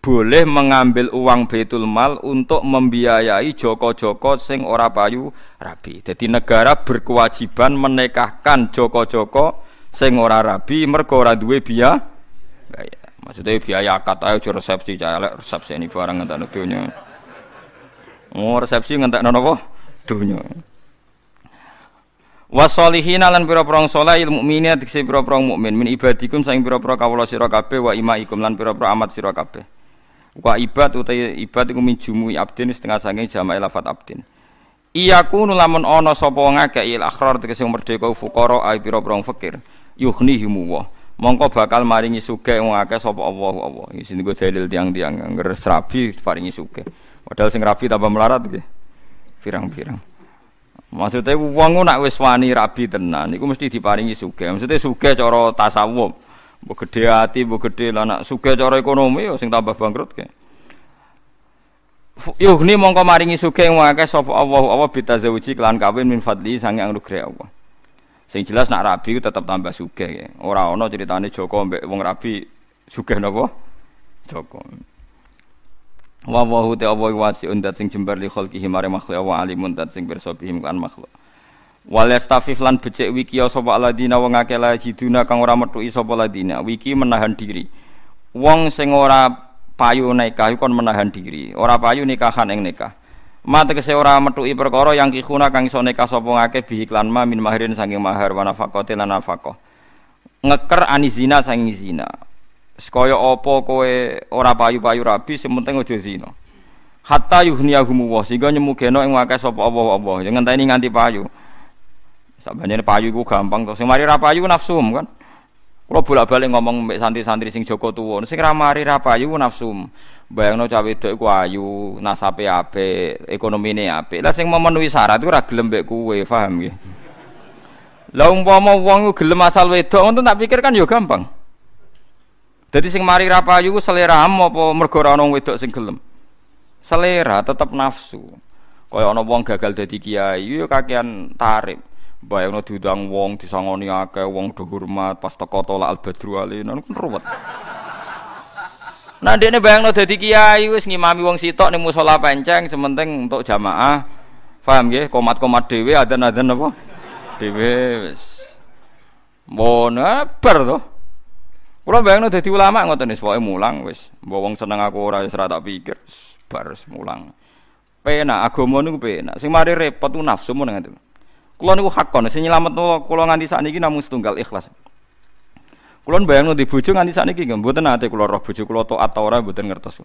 boleh mengambil uang Baitul Mal untuk membiayai joko-joko sing ora payu rabi. Jadi negara berkewajiban menekahkan joko-joko sing ora rabi mergo ora duwe biaya. Maksudnya biaya akad ayo resepsi cah resepsi ini barang ngentekno donya. Oh, resepsi ngentekno napa? Donya. wasolihina lan pira-pira saleh ilmu mukminin dikse pira-pira mukmin min ibadikum saing pira-pira kawula sira kabeh wa imaikum lan pira-pira amat sira kabeh wa ibad utai ibad iku min jumui abdin setengah sange jamak lafat abdin iya kunu lamun ono sapa il iya, akhrar tegese merdeka fuqara ai pira-pira fakir yughnihim wa mongko bakal maringi suke wong akeh sapa Allah Allah iki gue dalil tiang-tiang ngger rabi paringi suke. padahal sing rabi tambah melarat ke. pirang-pirang maksudnya wong nak weswani rabi tenan iku mesti diparingi suke. maksudnya suke coro tasawuf Mbok gede ati, mbok gede lah nak cara ekonomi ya sing tambah bangkrut ke. ni mongko maringi sugih wong akeh sapa Allah Allah bitazawuji kelan kawin min fadli sange anugerah Allah. Sing jelas nak rabi tetap tambah sugih ya. Ora ana ceritane Joko mbek wong rabi sugih nopo Joko. Wa wa hu ta'awwa wasi'un dat sing jembar li khalqihi mare makhluk wa alimun dat sing pirsa bihim kan makhluk. Wal yastafif lan becik wiki ya sapa aladina wong akeh la jiduna kang ora metuki sapa aladina Wiki menahan diri. Wong sing ora payu nikah kon menahan diri, ora payu nikahan ing nikah. Mate kese ora metuki perkara yang kikuna kang iso nikah sapa akeh bi iklan ma min mahirin saking mahar wa nafaqati lan nafaqah. Ngeker anizina saking zina. Sekaya apa kowe ora payu-payu rabi sementing aja zina. Hatta yuhniyahum wa sehingga nyemugeno ing akeh sapa Allah Allah. Jangan ngenteni nganti payu. Sampeyan payu ku gampang to. Sing mari ra payu nafsum kan. Kalo bolak-balik ngomong mbek santri-santri sing Joko tuwa, sing ra mari ra payu nafsum. Bayangno cah wedok iku ayu, nasape apik, ekonomine apik. Lah sing memenuhi syarat iku ra gelem mbek kuwe, paham nggih? Lah umpama wong iku gelem asal wedok ngono tak pikir kan ya gampang. Jadi sing mari ra selera seleramu apa mergo ra ono wedok sing gelem? Selera tetap nafsu. Kaya ana wong gagal dadi kiai, yo ya kakean tarik. Bayangno diundang wong disangoni akeh wong do hormat pas teko tolak al badru alinan kan ruwet. Nah dene bayangno dadi kiai wis ngimami wong sitok ning musala penceng sementing untuk jamaah. Paham nggih? Komat-komat dhewe adzan-adzan apa? Dhewe wis. Mbon eh, bar to. Kula bayangno dadi ulama ngoten wis pokoke mulang wis. Mbok wong seneng aku ora wis tak pikir bar mulang. Penak agama niku penak. Sing mari repot ku nafsu mun ngene. Kulo niku hakon, sing nyelametno kula nganti sakniki namung setunggal ikhlas. Kulo bayangno di bojo nganti saat nggih mboten nate kula roh bojo kula taat ta ora mboten ngertos.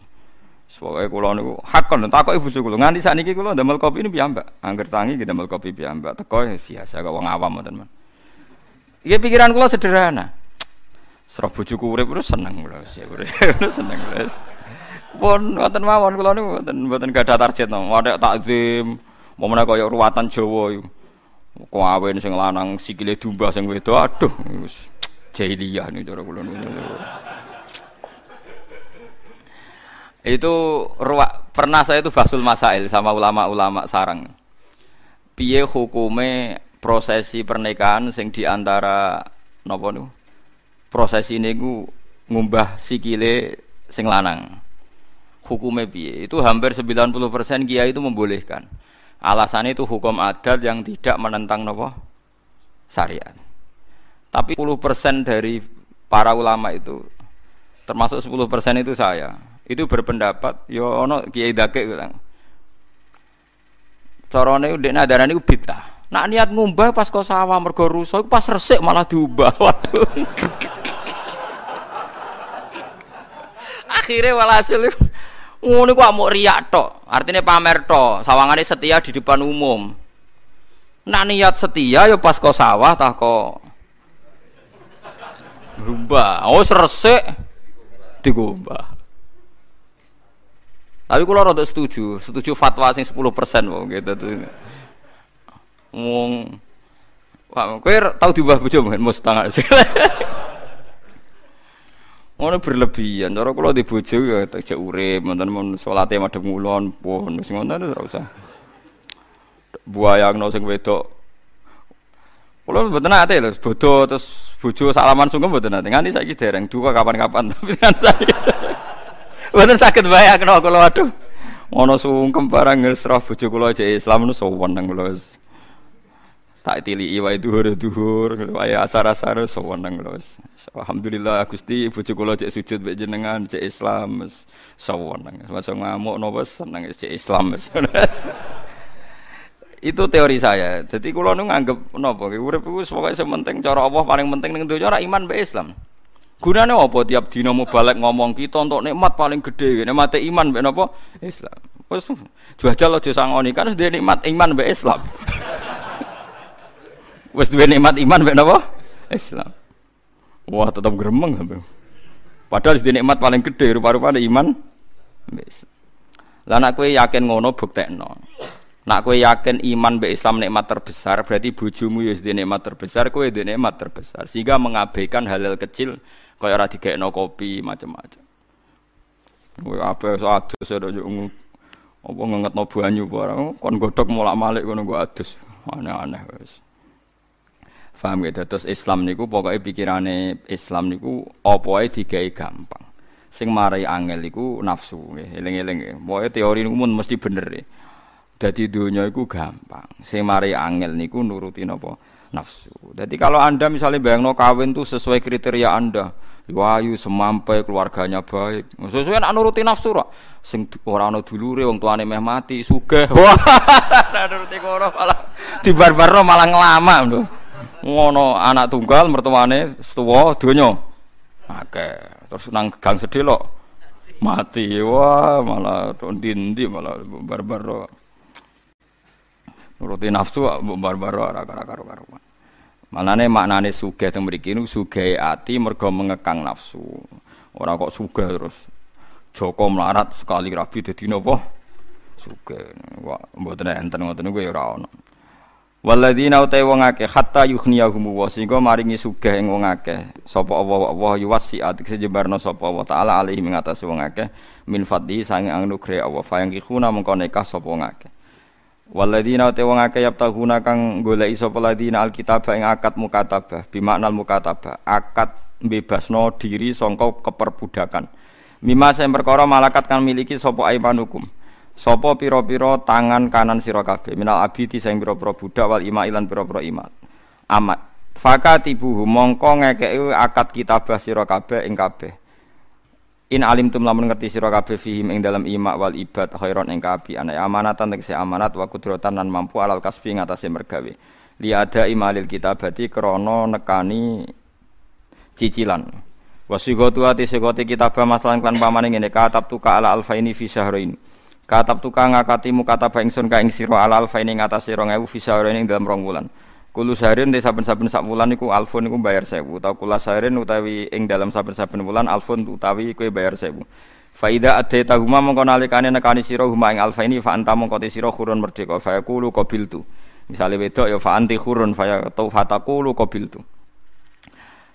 Pokoke kula niku hakon takoki bojo kula nganti sakniki kula damel kopi ini piyambak. Angger tangi kita ndamel kopi piyambak. Teko ya biasa kok wong awam mboten men. Iki pikiran kula sederhana. Serah bojoku urip terus seneng kula wis ya urip seneng wis. Pun wonten mawon kula niku mboten mboten gadah target no. Wadah takzim, momene kaya ruwatan Jawa iku. Kawin sing lanang sikile dumbah sing wedo aduh wis jahiliyah nih cara kula Itu ruak, pernah saya itu basul masail sama ulama-ulama sarang. Piye hukume prosesi pernikahan sing diantara nu proses ini gu ngumbah sikile sing lanang. Hukume piye? Itu hampir 90% kiai itu membolehkan. Alasannya itu hukum adat yang tidak menentang nopo syariat. Tapi 10% dari para ulama itu termasuk 10% itu saya. Itu berpendapat yo ya, ono kiai dake bilang. corone udah nadaran itu bid'ah. Nak niat ngumbah pas kau sawah mergo rusuh pas resik malah diubah. Waduh. Akhirnya walhasil Ngono gua mau riak tok, artinya pamer tok, sawangane setia di depan umum. Nak niat setia ya pas kau sawah tah kau Gombah, oh resik digombah. Tapi kula rada setuju, setuju fatwa sing persen wong gitu tuh. Wong Wah, kowe tau diubah bojo mungkin mustang. ngono berlebihan cara kula di bojo ya tak urip mboten mun salate madhep ngulon pun wis ngoten ora usah buayangno sing wedok kula mboten ate lho bodho terus bojo salaman sungkem mboten ate nganti saiki dereng duka kapan-kapan tapi kan saiki mboten saged bayangno kula waduh ana sungkem barang ngersrah bojo kula jek Islam nu sowan nang kula tak tilii iya, wae dhuhur dhuhur wae asar-asar sewenang lho wis alhamdulillah Gusti bojo kula cek sujud mek jenengan cek Islam sewenang seweneng ngamuk napa seneng cek Islam itu teori saya jadi kula nu nganggep napa urip iku pokoke penting cara Allah paling penting ning donya ora iman be Islam gunane apa tiap dina balik ngomong kita untuk nikmat paling gede nikmat iman be nopo Islam wis jajal aja sangoni kan nikmat iman be Islam wis duwe nikmat iman mek napa? Islam. Wah, tetap gremeng sampe. Padahal di nikmat paling gede rupa-rupane iman Islam. Lah nek kowe yakin ngono buktekno. Nak kowe yakin iman be Islam nikmat terbesar, berarti bojomu ya di nikmat terbesar, kowe di nikmat terbesar. Sehingga mengabaikan hal-hal kecil kaya ora digekno kopi macam-macam. Kowe apa adus ora ya, yo apa ngengetno banyu barang, kon godhok molak-malik ngono go adus. Aneh-aneh wis. Faham gitu. Terus Islam niku pokoknya pikirannya Islam niku apa ae digawe gampang. Sing marai angel niku nafsu nggih. Eling-eling Pokoke teori niku mun mesti bener nggih. E. Dadi dunia iku gampang. Sing marai angel niku nuruti napa? Nafsu. Jadi kalau Anda misalnya no kawin tuh sesuai kriteria Anda. wahyu semampai keluarganya baik. Sesuai nak nuruti nafsu ora. Sing ora ana dulure wong tuane meh mati, sugih. Wah, nuruti kono malah dibarbarno malah ngelama lho ngono anak tunggal mertuane setuwa donya oke terus nang gang sedih lho mati wah malah tondindi malah barbaro nuruti nafsu barbaro raga raga raga Malane maknane sugih teng mriki niku sugih ati mergo mengekang nafsu. Ora kok sugih terus Joko melarat sekali rabi dadi napa? Sugih. Wah, mboten enten ngoten niku ya ora Waladina utai wong akeh hatta humu wa sehingga maringi sugih ing wong akeh. Sapa Allah Allah yuwasi atik sejebarno sopo Allah taala alaihi ing atase wong akeh min fadhi sange nukre awo fa yang kikuna mengkone ka sopo wong akeh. Walladzina utai wong akeh yabtahuna kang goleki alkitaba eng akat mukataba bima nal mukataba akat bebas no diri songko keperbudakan. Mima sing berkoro malakat kang miliki aiman hukum Sopo piro-piro tangan kanan siro kabeh minal abidi sing piro-piro budak wal ima ilan piro-piro imat. Amat. Fakatibuhu mongko ngekeki akad kitabah siro kabeh ing kabeh. In alim tum lamun ngerti sira fihim ing dalam ima wal ibad khairon ing kabi amanat amanatan tegese amanat wa kudratan nan mampu alal kasbi ing atase li ada imalil kitabati krono nekani cicilan. Wasigatu ati sigati kitabah masalan klan pamane ngene katab tuka ala alfa ini fi syahrain. Katab tukang ngakatimu kata ingsun ka ing sira alal fa ing atas sira ngewu dalam rong wulan. Kulo saharin te saben-saben sak wulan iku alfun iku bayar 1000 utawa kula saharin utawi ing dalam saben-saben wulan alfun utawi kowe bayar 1000. Faida ade tahuma mongko nalikane nekani sira huma ing alfa ini fa anta mongko te sira khurun merdeka fa yaqulu qabiltu. Misale wedok ya fa anti khurun fa yaqtu fataku qabiltu.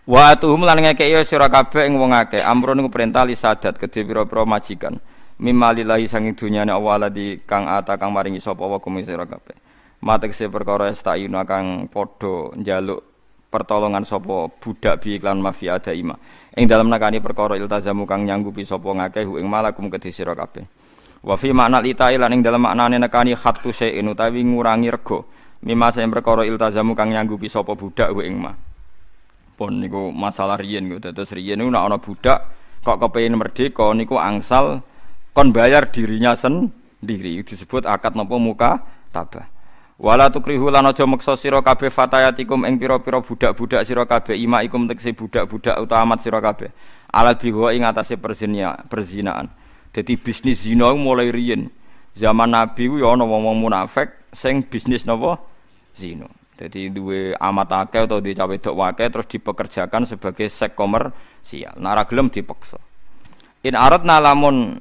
Wa atuhum lan ngekeki sira kabeh ing wong akeh amrun iku perintah li sadat kedhe pira-pira majikan mimalilahi sanging dunyane Allah di kang ata kang maringi sapa wa kum sira kabeh mate kese perkara estayuna kang padha njaluk pertolongan sapa budak bi iklan mafia ada ima ing dalam nakani perkara iltazamu kang nyanggupi sapa ngakeh ing malakum kedhi sira kabeh wa fi makna litai lan ing dalam maknane nekani khatu syai'in utawi ngurangi rego mimma sing perkara iltazamu kang nyanggupi sapa budak ing ma pun niku masalah riyen niku dados riyen niku nek ana budak kok kepengin merdeka niku angsal kon bayar dirinya sendiri disebut akad nopo muka tabah wala tukrihu lan aja meksa sira kabeh fatayatikum ing pira-pira budak-budak sira kabeh imaikum tekse budak-budak utawa amat sira kabeh alat biwa ing atase perzinia perzinaan dadi bisnis zina mulai riyen zaman nabi ku ya ana wong-wong munafik sing bisnis napa zina dadi duwe amat akeh utawa duwe cawe dok akeh terus dipekerjakan sebagai sek komersial nara gelem dipaksa. in arat nalamun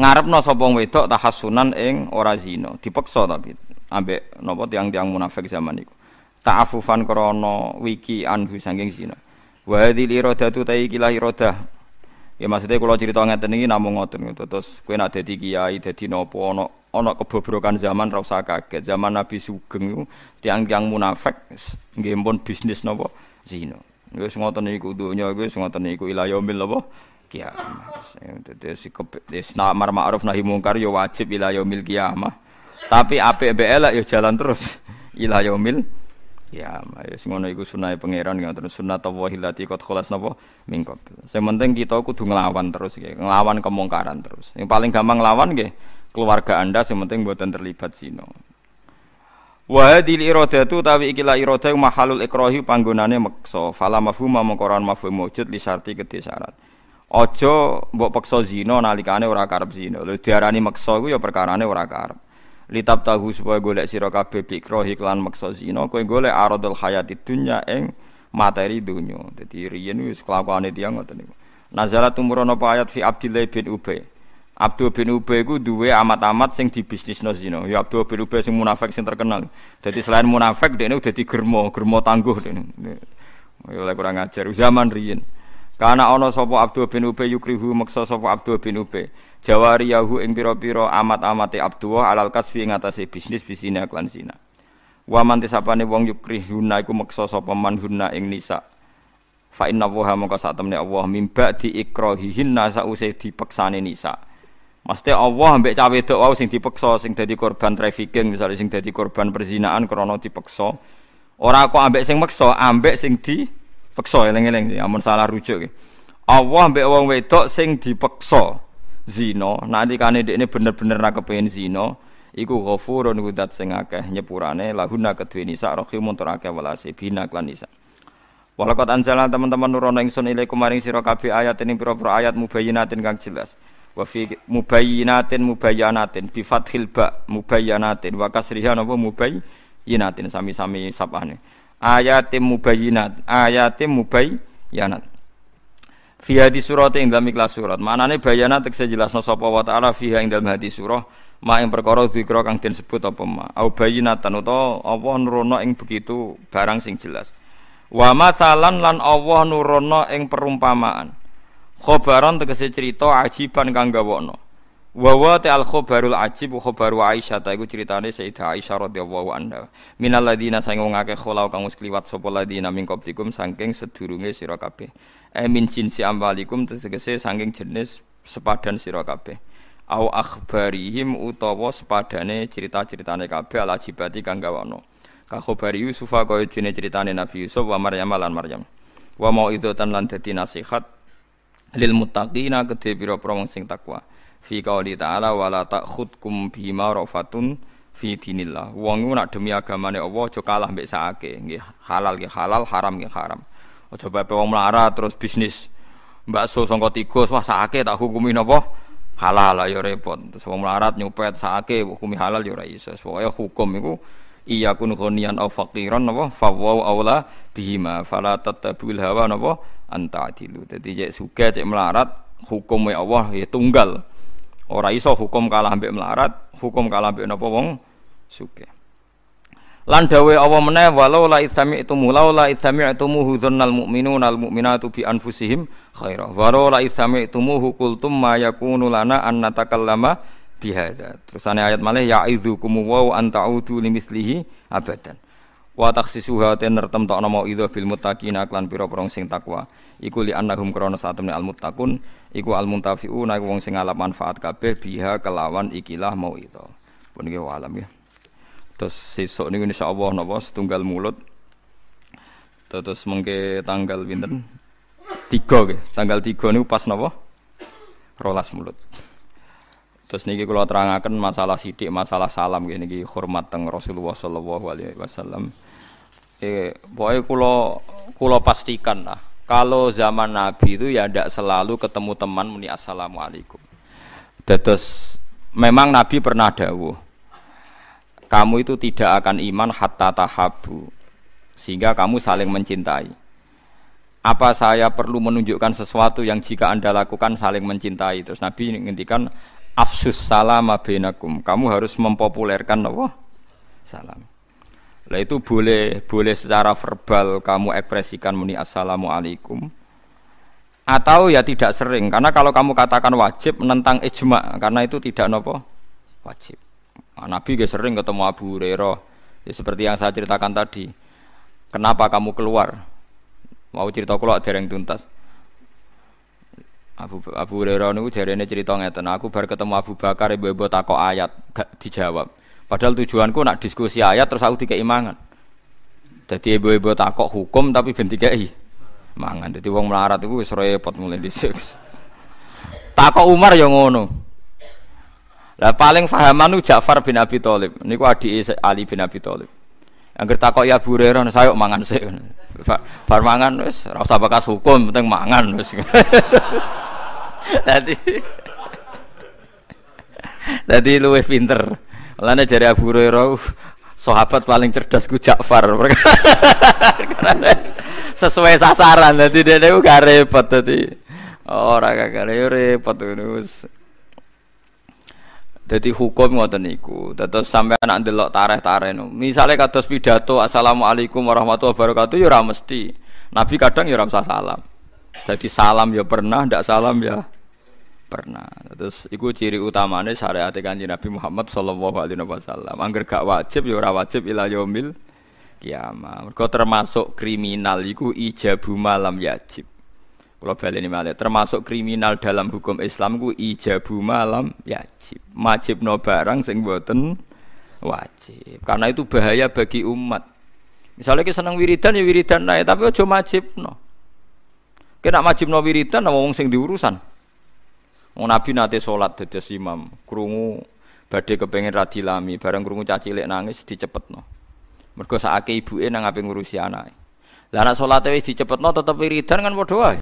ngarepno sapa wedok tahassunan ing ora zina dipeksa tapi ambek nopo, tiyang-tiyang munafik zaman iku ta'affufan krana wiki anhu saking zina wa hadhil iradatu ta'iki lahi iradah ya maksudnya kalau cerita ngeten iki namung ngoten gitu. terus kowe nek dadi kiai dadi napa ana ana kebobrokan zaman ra usah kaget zaman nabi sugeng iku tiyang-tiyang munafik nggih bisnis napa zina wis ngoten iku donya wis ngoten iku ilayomil napa kiamat. Dadi wis namar ma'ruf nahi mungkar yo wajib ila yaumil kiamah. Tapi apik mbek elek jalan terus ila yaumil kiamah. Ya ngono iku sunah pangeran terus sunat wa hilati kot kholas napa mingkot. Sing penting kita kudu nglawan terus nggih, nglawan kemungkaran terus. Yang paling gampang nglawan nggih keluarga Anda sing penting mboten terlibat zina. Wa hadhil iradatu tawi ikilah irada mahalul ikrahi panggonane meksa. Fala mafhum mongkoran mafhum wujud li syarti kedhe syarat. Ojo mbok peksa zina nalikane ora karep zina. Lho diarani meksa iku ya perkarane ora karep. Litab tahu supaya golek sira kabeh bikroh iklan meksa zina kowe golek aradul hayati dunya ing materi dunya. Dadi riyen wis kelakuane tiyang ngoten niku. Nazalat ayat fi Abdillah bin Ubay. Abdul bin Ubay ku duwe amat-amat sing dibisnisno zino. Ya Abdul bin Ubay sing munafik sing terkenal. Jadi selain munafik ini udah di germo tangguh Ini Ya oleh kurang ajar zaman riin. Karena ana sapa Abdul bin Ubay yukrihu meksa sapa Abdul bin Ubay. Jawari yahu ing pira-pira amat-amate Abdullah alal kasfi ing atase bisnis bisine lan zina. Wa man tisapane wong yukrihuna iku meksa sapa man hunna ing nisa. Fa inna wa mongko sak temne Allah mimba diikrahihinna sause dipeksane nisa. Mesti Allah ambek cawe wedok wae sing dipeksa sing dadi korban trafficking misalnya sing dadi korban perzinaan krana dipeksa. Ora kok ambek sing meksa, ambek sing di Peksa eling-eling ya, amun salah rujuk ya. Allah mbek wong wedok sing dipeksa zina, nalikane dekne bener-bener ra kepengin zina, iku ghafurun gudat sing akeh nyepurane lahuna kedue nisa rahimun tur akeh welase bina klan nisa. Walakot anzalna teman-teman nurono ingsun ilaikum maring sira kabeh ayat ning pira-pira ayat mubayinatin kang jelas. wa mubayinatin mubayanatin bifat hilba mubayanatin ba mubayyanatin wa sami-sami sapane ayatim mubayyinat ayatim mubayyanat fi hadis surat ing dalam ikhlas surat manane bayana tegese jelasno sapa wa taala fiha ing dalam hadis surah ma ing perkara dzikra kang den sebut apa ma au bayyinatan utawa apa nurono ing begitu barang sing jelas wa mathalan lan Allah nurono ing perumpamaan khobaron tegese cerita ajiban kang gawono Wa wa ta'al khabarul ajib khabaru Aisyah ta iku critane Sayyidah Aisyah radhiyallahu anha. Minal ladina sange wong akeh kholau kang wis kliwat sapa ladina min qabtikum saking sedurunge sira kabeh. Eh min jinsi amwalikum tegese saking jenis sepadan sira kabeh. Au akhbarihim utawa sepadane cerita-ceritane kabeh al ajibati kang gawono. Ka khabar Yusuf kaya critane Nabi Yusuf wa Maryam lan Maryam. Wa mau lan dadi lil muttaqina kedhe pira-pira wong sing takwa. Fi qauli ta'ala wala ta'khudkum bima rafatun fi dinillah. Wong nak demi agamane Allah aja kalah mbek sakake. Nggih halal nggih halal, haram nggih haram. Aja bape wong melarat terus bisnis bakso sangka tikus wah sakake tak hukumi napa? Halal lah ya repot. Terus wong melarat nyopet sakake hukumi halal ya ora iso. Pokoke hukum iku iya kun ghaniyan aw faqiran napa fawau aula bihima fala tattabil hawa napa anta adilu. Jadi cek suge cek melarat hukum ya Allah ya tunggal. Ora iso hukum kalah ambek melarat, hukum kalah ambek napa wong suge. Lan dawe Allah meneh walau la itu mulau la isami'tumuhu dzannal mu'minuna al mukminatu bi anfusihim khaira. Walau la itu qultum ma yakunu lana an natakallama terus Terusane ayat malih ya'izukum utu anta'udu limislihi abadan wa taksisuha ten nertem tokno mau bil muttaqina klan pira prong sing takwa iku li annahum krana satemne al muttaqun iku al muntafiuna iku wong sing ngalap manfaat kabeh biha kelawan ikilah itu pun ki alam ya terus sesuk niku insyaallah napa setunggal mulut terus mengke tanggal pinten tiga nggih tanggal tiga niku pas napa rolas mulut Terus niki kula terangaken masalah sidik, masalah salam gini niki hormat teng Rasulullah sallallahu alaihi wasallam. Eh, pokoknya kula kula pastikan lah kalau zaman Nabi itu ya tidak selalu ketemu teman muni assalamualaikum. Terus memang Nabi pernah dawuh kamu itu tidak akan iman hatta tahabu sehingga kamu saling mencintai. Apa saya perlu menunjukkan sesuatu yang jika Anda lakukan saling mencintai? Terus Nabi ngintikan afsus salam abinakum. Kamu harus mempopulerkan apa? Salam. Lah itu boleh boleh secara verbal kamu ekspresikan muni assalamualaikum atau ya tidak sering karena kalau kamu katakan wajib menentang ijma karena itu tidak nopo wajib. Nah, Nabi gak sering ketemu Abu Hurairah ya seperti yang saya ceritakan tadi. Kenapa kamu keluar? Mau cerita kalau yang tuntas Abu Abu Hurairah niku jarene cerita ngeten, aku bar ketemu Abu Bakar ibu-ibu takok ayat gak dijawab. Padahal tujuanku nak diskusi ayat terus aku dikei mangan. Dadi ibu-ibu takok hukum tapi ben dikei mangan. Dadi wong melarat iku wis repot mulai dhisik. Takok Umar yang ngono. Lah paling fahaman niku Ja'far bin Abi Thalib. Niku adike Ali bin Abi Thalib. Angger takok ya Abu Hurairah nah, sayo mangan sik. Bar mangan wis ora usah bakas hukum penting mangan wis. Dadi Dadi luwe pinter. Mulane jare Abu Hurairah uh, sahabat paling cerdas ku Ja'far. Sesuai sasaran dadi dia niku gak repot dadi oh, ora gak repot ngono Jadi hukum ngoten niku. Terus sampai anak delok tareh-tareh Misalnya Misale kados pidato Assalamualaikum warahmatullahi wabarakatuh ya ora mesti. Nabi kadang ya ora salam. Jadi salam ya pernah, ndak salam ya pernah. Terus itu ciri utamanya syariat kanji Nabi Muhammad shallallahu alaihi wasallam. Angger gak wajib ya wajib ilah yomil kiamat. Kau termasuk kriminal iku ijabu malam yajib. Kalau ini malah termasuk kriminal dalam hukum Islam ku ijabu malam yajib. Wajib no barang sing boten wajib. Karena itu bahaya bagi umat. Misalnya kita seneng wiridan ya wiridan naik, tapi ojo wajib no. Kena wajib no wiridan, no wong sing diurusan. Oh, Nabi nate sholat dados imam, krungu badhe kepengen radilami, bareng krungu caci lek nangis dicepetno. Mergo sakake ibuke nang ape ngurusi anake. Lah anak salate wis dicepetno tetep wiridan kan padha wae.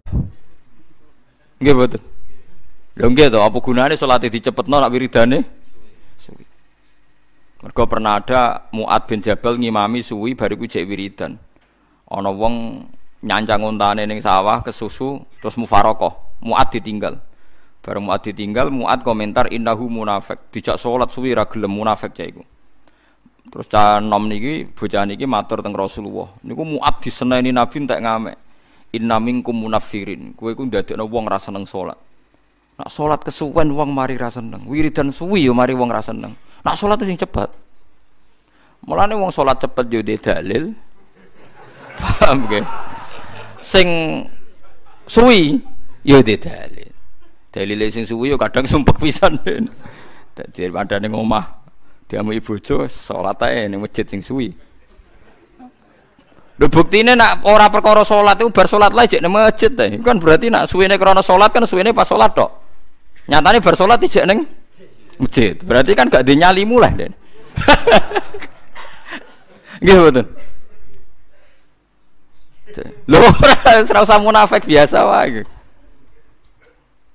Nggih mboten. Lho nggih to, apa gunane salate dicepetno nak wiridane? Suwi. Mergo pernah ada Muad bin Jabal ngimami suwi bariku jek wiridan. Ana wong nyancang untane ning sawah kesusu terus mufarokoh, Muad ditinggal. Bareng muat ditinggal, muat komentar indahu munafik. Dijak sholat suwi ra gelem munafik ya Terus Terus nom niki bocah niki matur teng Rasulullah. Niku muat sana ini Nabi tak ngamek. Inna minkum munafirin. kue iku no uang rasa neng sholat. Nak sholat kesuwen uang mari rasa neng. Wiridan suwi yo mari uang rasa neng. Nak sholat sing Malah Mulane uang sholat cepat yo dalil. Faham ke? Sing suwi yo dalil. Dalile sing suwi kadang sumpek pisan. Dadi padane omah diamu bojo salat ae ning masjid sing suwi. Lho buktine nak ora perkara salat iku bar salat lae jek ning masjid ta Kan berarti nak suwene krana salat kan suwene pas salat tok. Nyatane bar salat jek ning masjid. Berarti kan gak dinyali lah, Den. Nggih betul. Lho ora usah munafik biasa wae.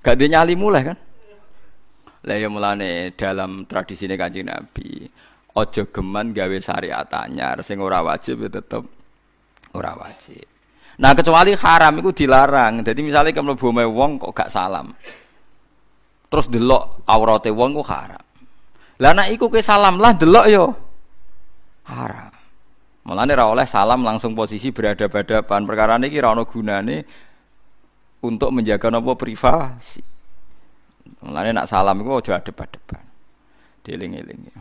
Gak dinyali mulai kan? Lah ya mulane dalam tradisi ini kanjeng Nabi. Ojo geman gawe syariat anyar sing ora wajib ya tetep ora wajib. Nah kecuali haram itu dilarang. Jadi misalnya kamu mlebu wong kok gak salam. Terus delok aurate wong kok haram. Lah nek iku ke salam lah delok yo ya haram. Mulane ora oleh salam langsung posisi berada-hadapan. Perkara niki ora ana gunane untuk menjaga nopo privasi. Mulane nak salam iku aja adep-adepan. Dieling-elingi. Ya.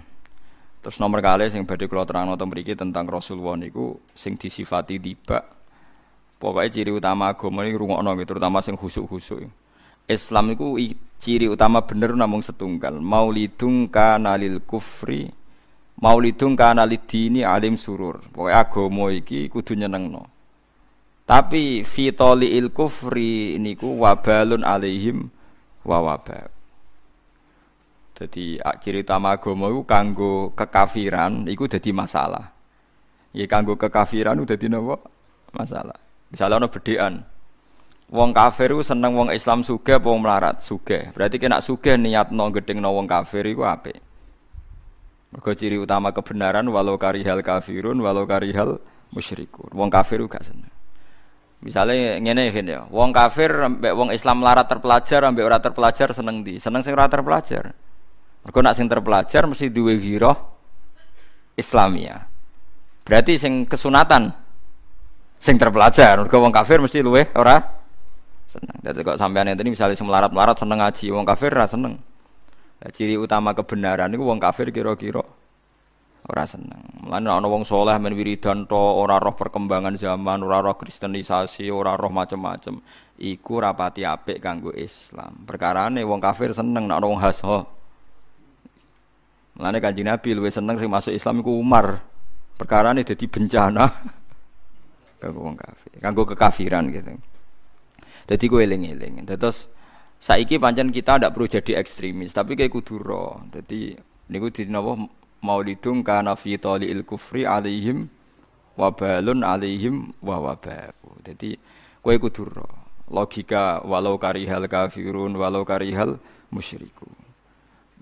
Terus nomor kali sing badhe kula terangno teng mriki tentang Rasulullah niku sing disifati tiba. Pokoknya ciri utama agama ini rungokno gitu, terutama sing husuk-husuk. Islam itu ciri utama bener namung setunggal. Maulidung kana lil kufri maulidung kana dini alim surur. Pokoknya agama iki kudu nyenengno. Tapi fitoli il kufri niku wabalun alaihim wa wabab. Jadi cerita agama iku kanggo kekafiran iku jadi masalah. Ya kanggo kekafiran udah di napa? Masalah. Misalnya ana bedhekan. Wong kafir iku seneng wong Islam suge, wong melarat suge. Berarti kena niat nonggedeng nong wong kafir iku apik. Mergo ciri utama kebenaran walau karihal kafirun walau karihal musyrikun. Wong kafir iku gak seneng. Misalnya ngene ngene ya, wong kafir ambek wong Islam larat terpelajar ambek ora terpelajar seneng di, seneng sing ora terpelajar. Mergo nak sing terpelajar mesti duwe giroh Islamia. Berarti sing kesunatan sing terpelajar, mergo wong kafir mesti luwe ora seneng. Dadi kok sampean yang tadi misalnya sing melarat-melarat seneng ngaji, wong kafir ora seneng. Nah, ciri utama kebenaran itu wong kafir kira-kira ora seneng. Mulane ana wong soleh men wiridan to, ora roh perkembangan zaman, ora roh kristenisasi, ora roh macem-macem. Iku rapati apik kanggo Islam. Perkarane wong kafir seneng nek ana wong haso. Mulane Kanjeng Nabi luwih seneng sing masuk Islam iku Umar. Perkarane dadi bencana kanggo wong kafir, kanggo kekafiran gitu. Jadi gue eling-eling. Terus saiki pancen kita ndak perlu jadi ekstremis, tapi kayak kuduro. Jadi niku di maulidun kana fi taliil kufri alaihim wabalun alaihim wa wabau. Jadi kowe kudu logika walau karihal kafirun walau karihal musyriku.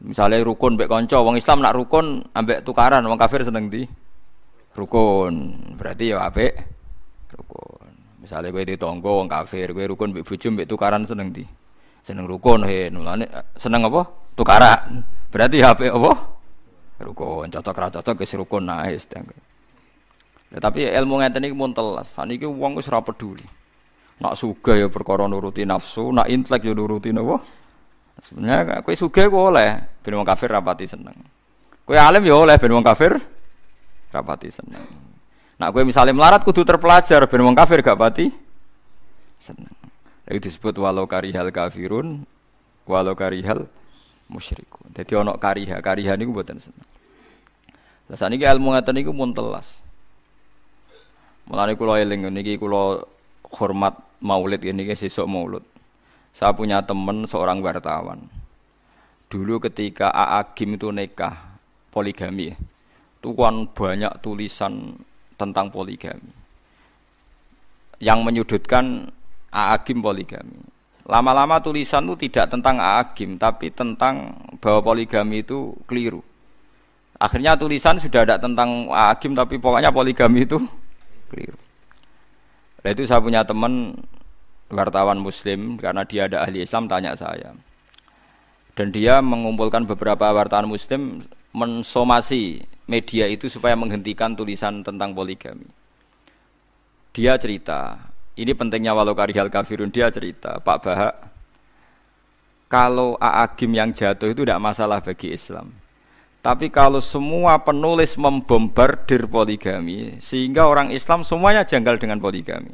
Misalnya rukun mbek kanca, wong Islam nak rukun ambek tukaran, wong kafir seneng di rukun. Berarti ya apik rukun. Misalnya kowe di tonggo wong kafir, kowe rukun mbek bojo mbek tukaran seneng di seneng rukun he, seneng apa? Tukaran. Berarti ya ape apa? rukun cocok ra cocok wis rukun nae ya, tapi ilmu ngeten iki mun telas saniki wong wis ora peduli nak suga ya perkara nuruti nafsu nak intelek ya nuruti napa sebenarnya kowe suga kowe oleh ben wong kafir rapati seneng kowe alim ya oleh ben wong kafir rapati seneng nak kowe misalnya melarat kudu terpelajar ben wong kafir gak pati seneng itu disebut walau karihal kafirun walau karihal musyriku. Jadi onok kariha, kariha niku buatan seneng. Lah saniki ilmu ngeten niku pun telas. Mulane kulo eling niki kulo hormat maulid ini sesuk maulid. Saya punya teman seorang wartawan. Dulu ketika AA Kim itu nikah poligami tuan banyak tulisan tentang poligami. Yang menyudutkan AA Kim poligami. Lama-lama tulisan itu tidak tentang agim, tapi tentang bahwa poligami itu keliru. Akhirnya tulisan sudah ada tentang agim, tapi pokoknya poligami itu keliru. Lalu nah, itu saya punya teman wartawan muslim karena dia ada ahli Islam tanya saya. Dan dia mengumpulkan beberapa wartawan muslim mensomasi media itu supaya menghentikan tulisan tentang poligami. Dia cerita, ini pentingnya walau karihal kafirun dia cerita Pak Bahak kalau Aagim yang jatuh itu tidak masalah bagi Islam. Tapi kalau semua penulis membombardir poligami sehingga orang Islam semuanya janggal dengan poligami.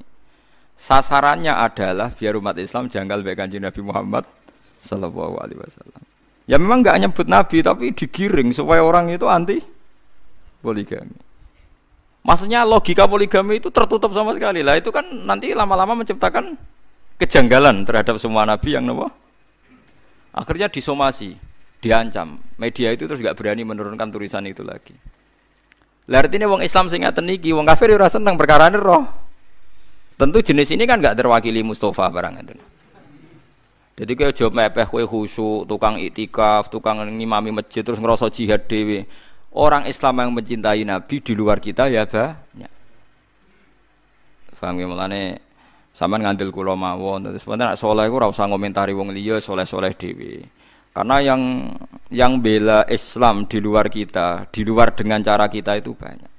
Sasarannya adalah biar umat Islam janggal baik kanji Nabi Muhammad Sallallahu Alaihi Wasallam. Ya memang nggak nyebut Nabi tapi digiring supaya orang itu anti poligami. Maksudnya logika poligami itu tertutup sama sekali lah. Itu kan nanti lama-lama menciptakan kejanggalan terhadap semua nabi yang nopo. Akhirnya disomasi, diancam. Media itu terus gak berani menurunkan tulisan itu lagi. Lah artinya wong Islam sing ngaten iki, wong kafir ya ora seneng perkara roh. Tentu jenis ini kan gak terwakili Mustafa barang itu. Jadi kayak job mepeh kue khusyuk, tukang itikaf, tukang ngimami masjid terus ngerasa jihad dewi orang Islam yang mencintai Nabi di luar kita ya banyak. Faham gimana nih? Sama ngandel kula mawon. Terus sebenarnya iku ora usah ngomentari wong liya saleh-saleh dhewe. Karena yang yang bela Islam di luar kita, di luar dengan cara kita itu banyak.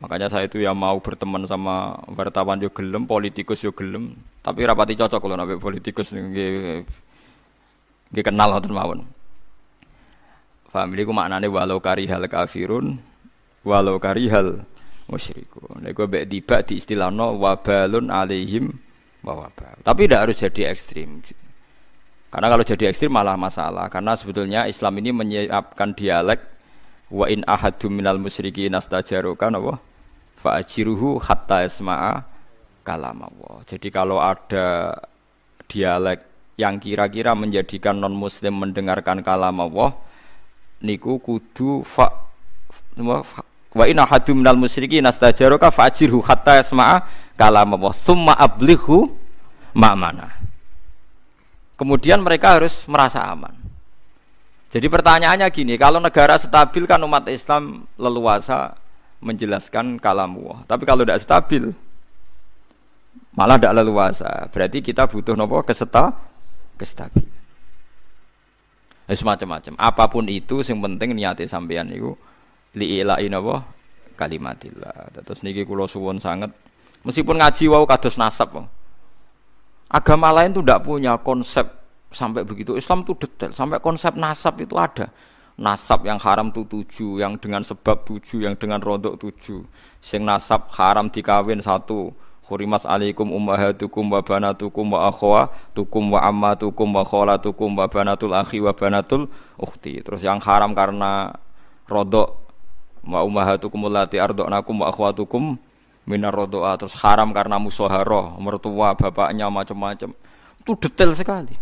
Makanya saya itu ya mau berteman sama wartawan yo gelem, politikus yo gelem, tapi rapati cocok kalau nabi politikus nggih kenal ngoten mawon. Faham ini ku maknanya walau karihal kafirun walau karihal Ini Nego baik tiba di istilahnya wabalun alaihim wawabal. Tapi tidak harus jadi ekstrim. Karena kalau jadi ekstrim malah masalah. Karena sebetulnya Islam ini menyiapkan dialek wa in ahadu minal musyriki nastajarukan Allah fa'ajiruhu hatta esma'a kalam Allah. Jadi kalau ada dialek yang kira-kira menjadikan non muslim mendengarkan kalam Allah niku kudu fa semua wa inna hadu minal musyriki nastajaruka fajirhu hatta yasma'a kalam Allah summa ablighu ma'mana kemudian mereka harus merasa aman jadi pertanyaannya gini kalau negara stabil kan umat Islam leluasa menjelaskan kalam Allah tapi kalau tidak stabil malah tidak leluasa berarti kita butuh nopo keseta kestabil eh, semacam-macam apapun itu yang penting niatnya sampean itu liilai napa kalimatillah terus niki kula suwun sangat meskipun ngaji wau kados nasab wau. agama lain tuh tidak punya konsep sampai begitu Islam tuh detail sampai konsep nasab itu ada nasab yang haram tuh tujuh yang dengan sebab tujuh yang dengan rodok tujuh sing nasab haram dikawin satu Khurimat alaikum ummahatukum wa banatukum wa tukum wa ammatukum wa khalatukum wa banatul akhi wa banatul ukhti. Terus yang haram karena rodok wa ummahatukum allati ardoknakum wa akhwatukum minar rodoa. Terus haram karena musoharoh, mertua, bapaknya macam-macam. Itu detail sekali.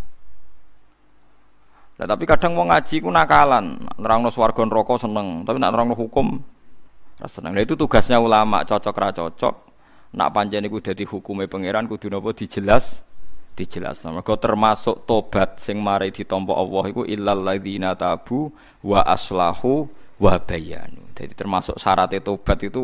Nah, tapi kadang mau ngaji ku nakalan, nerangno swargon rokok seneng, tapi nak nerangno hukum seneng. Nah itu tugasnya ulama, cocok ra cocok nak panjang iku dari hukumnya pangeran kudu napa dijelas dijelas mergo termasuk tobat sing mari ditampa Allah itu illal ladina tabu wa aslahu wa bayanu jadi termasuk syarat tobat itu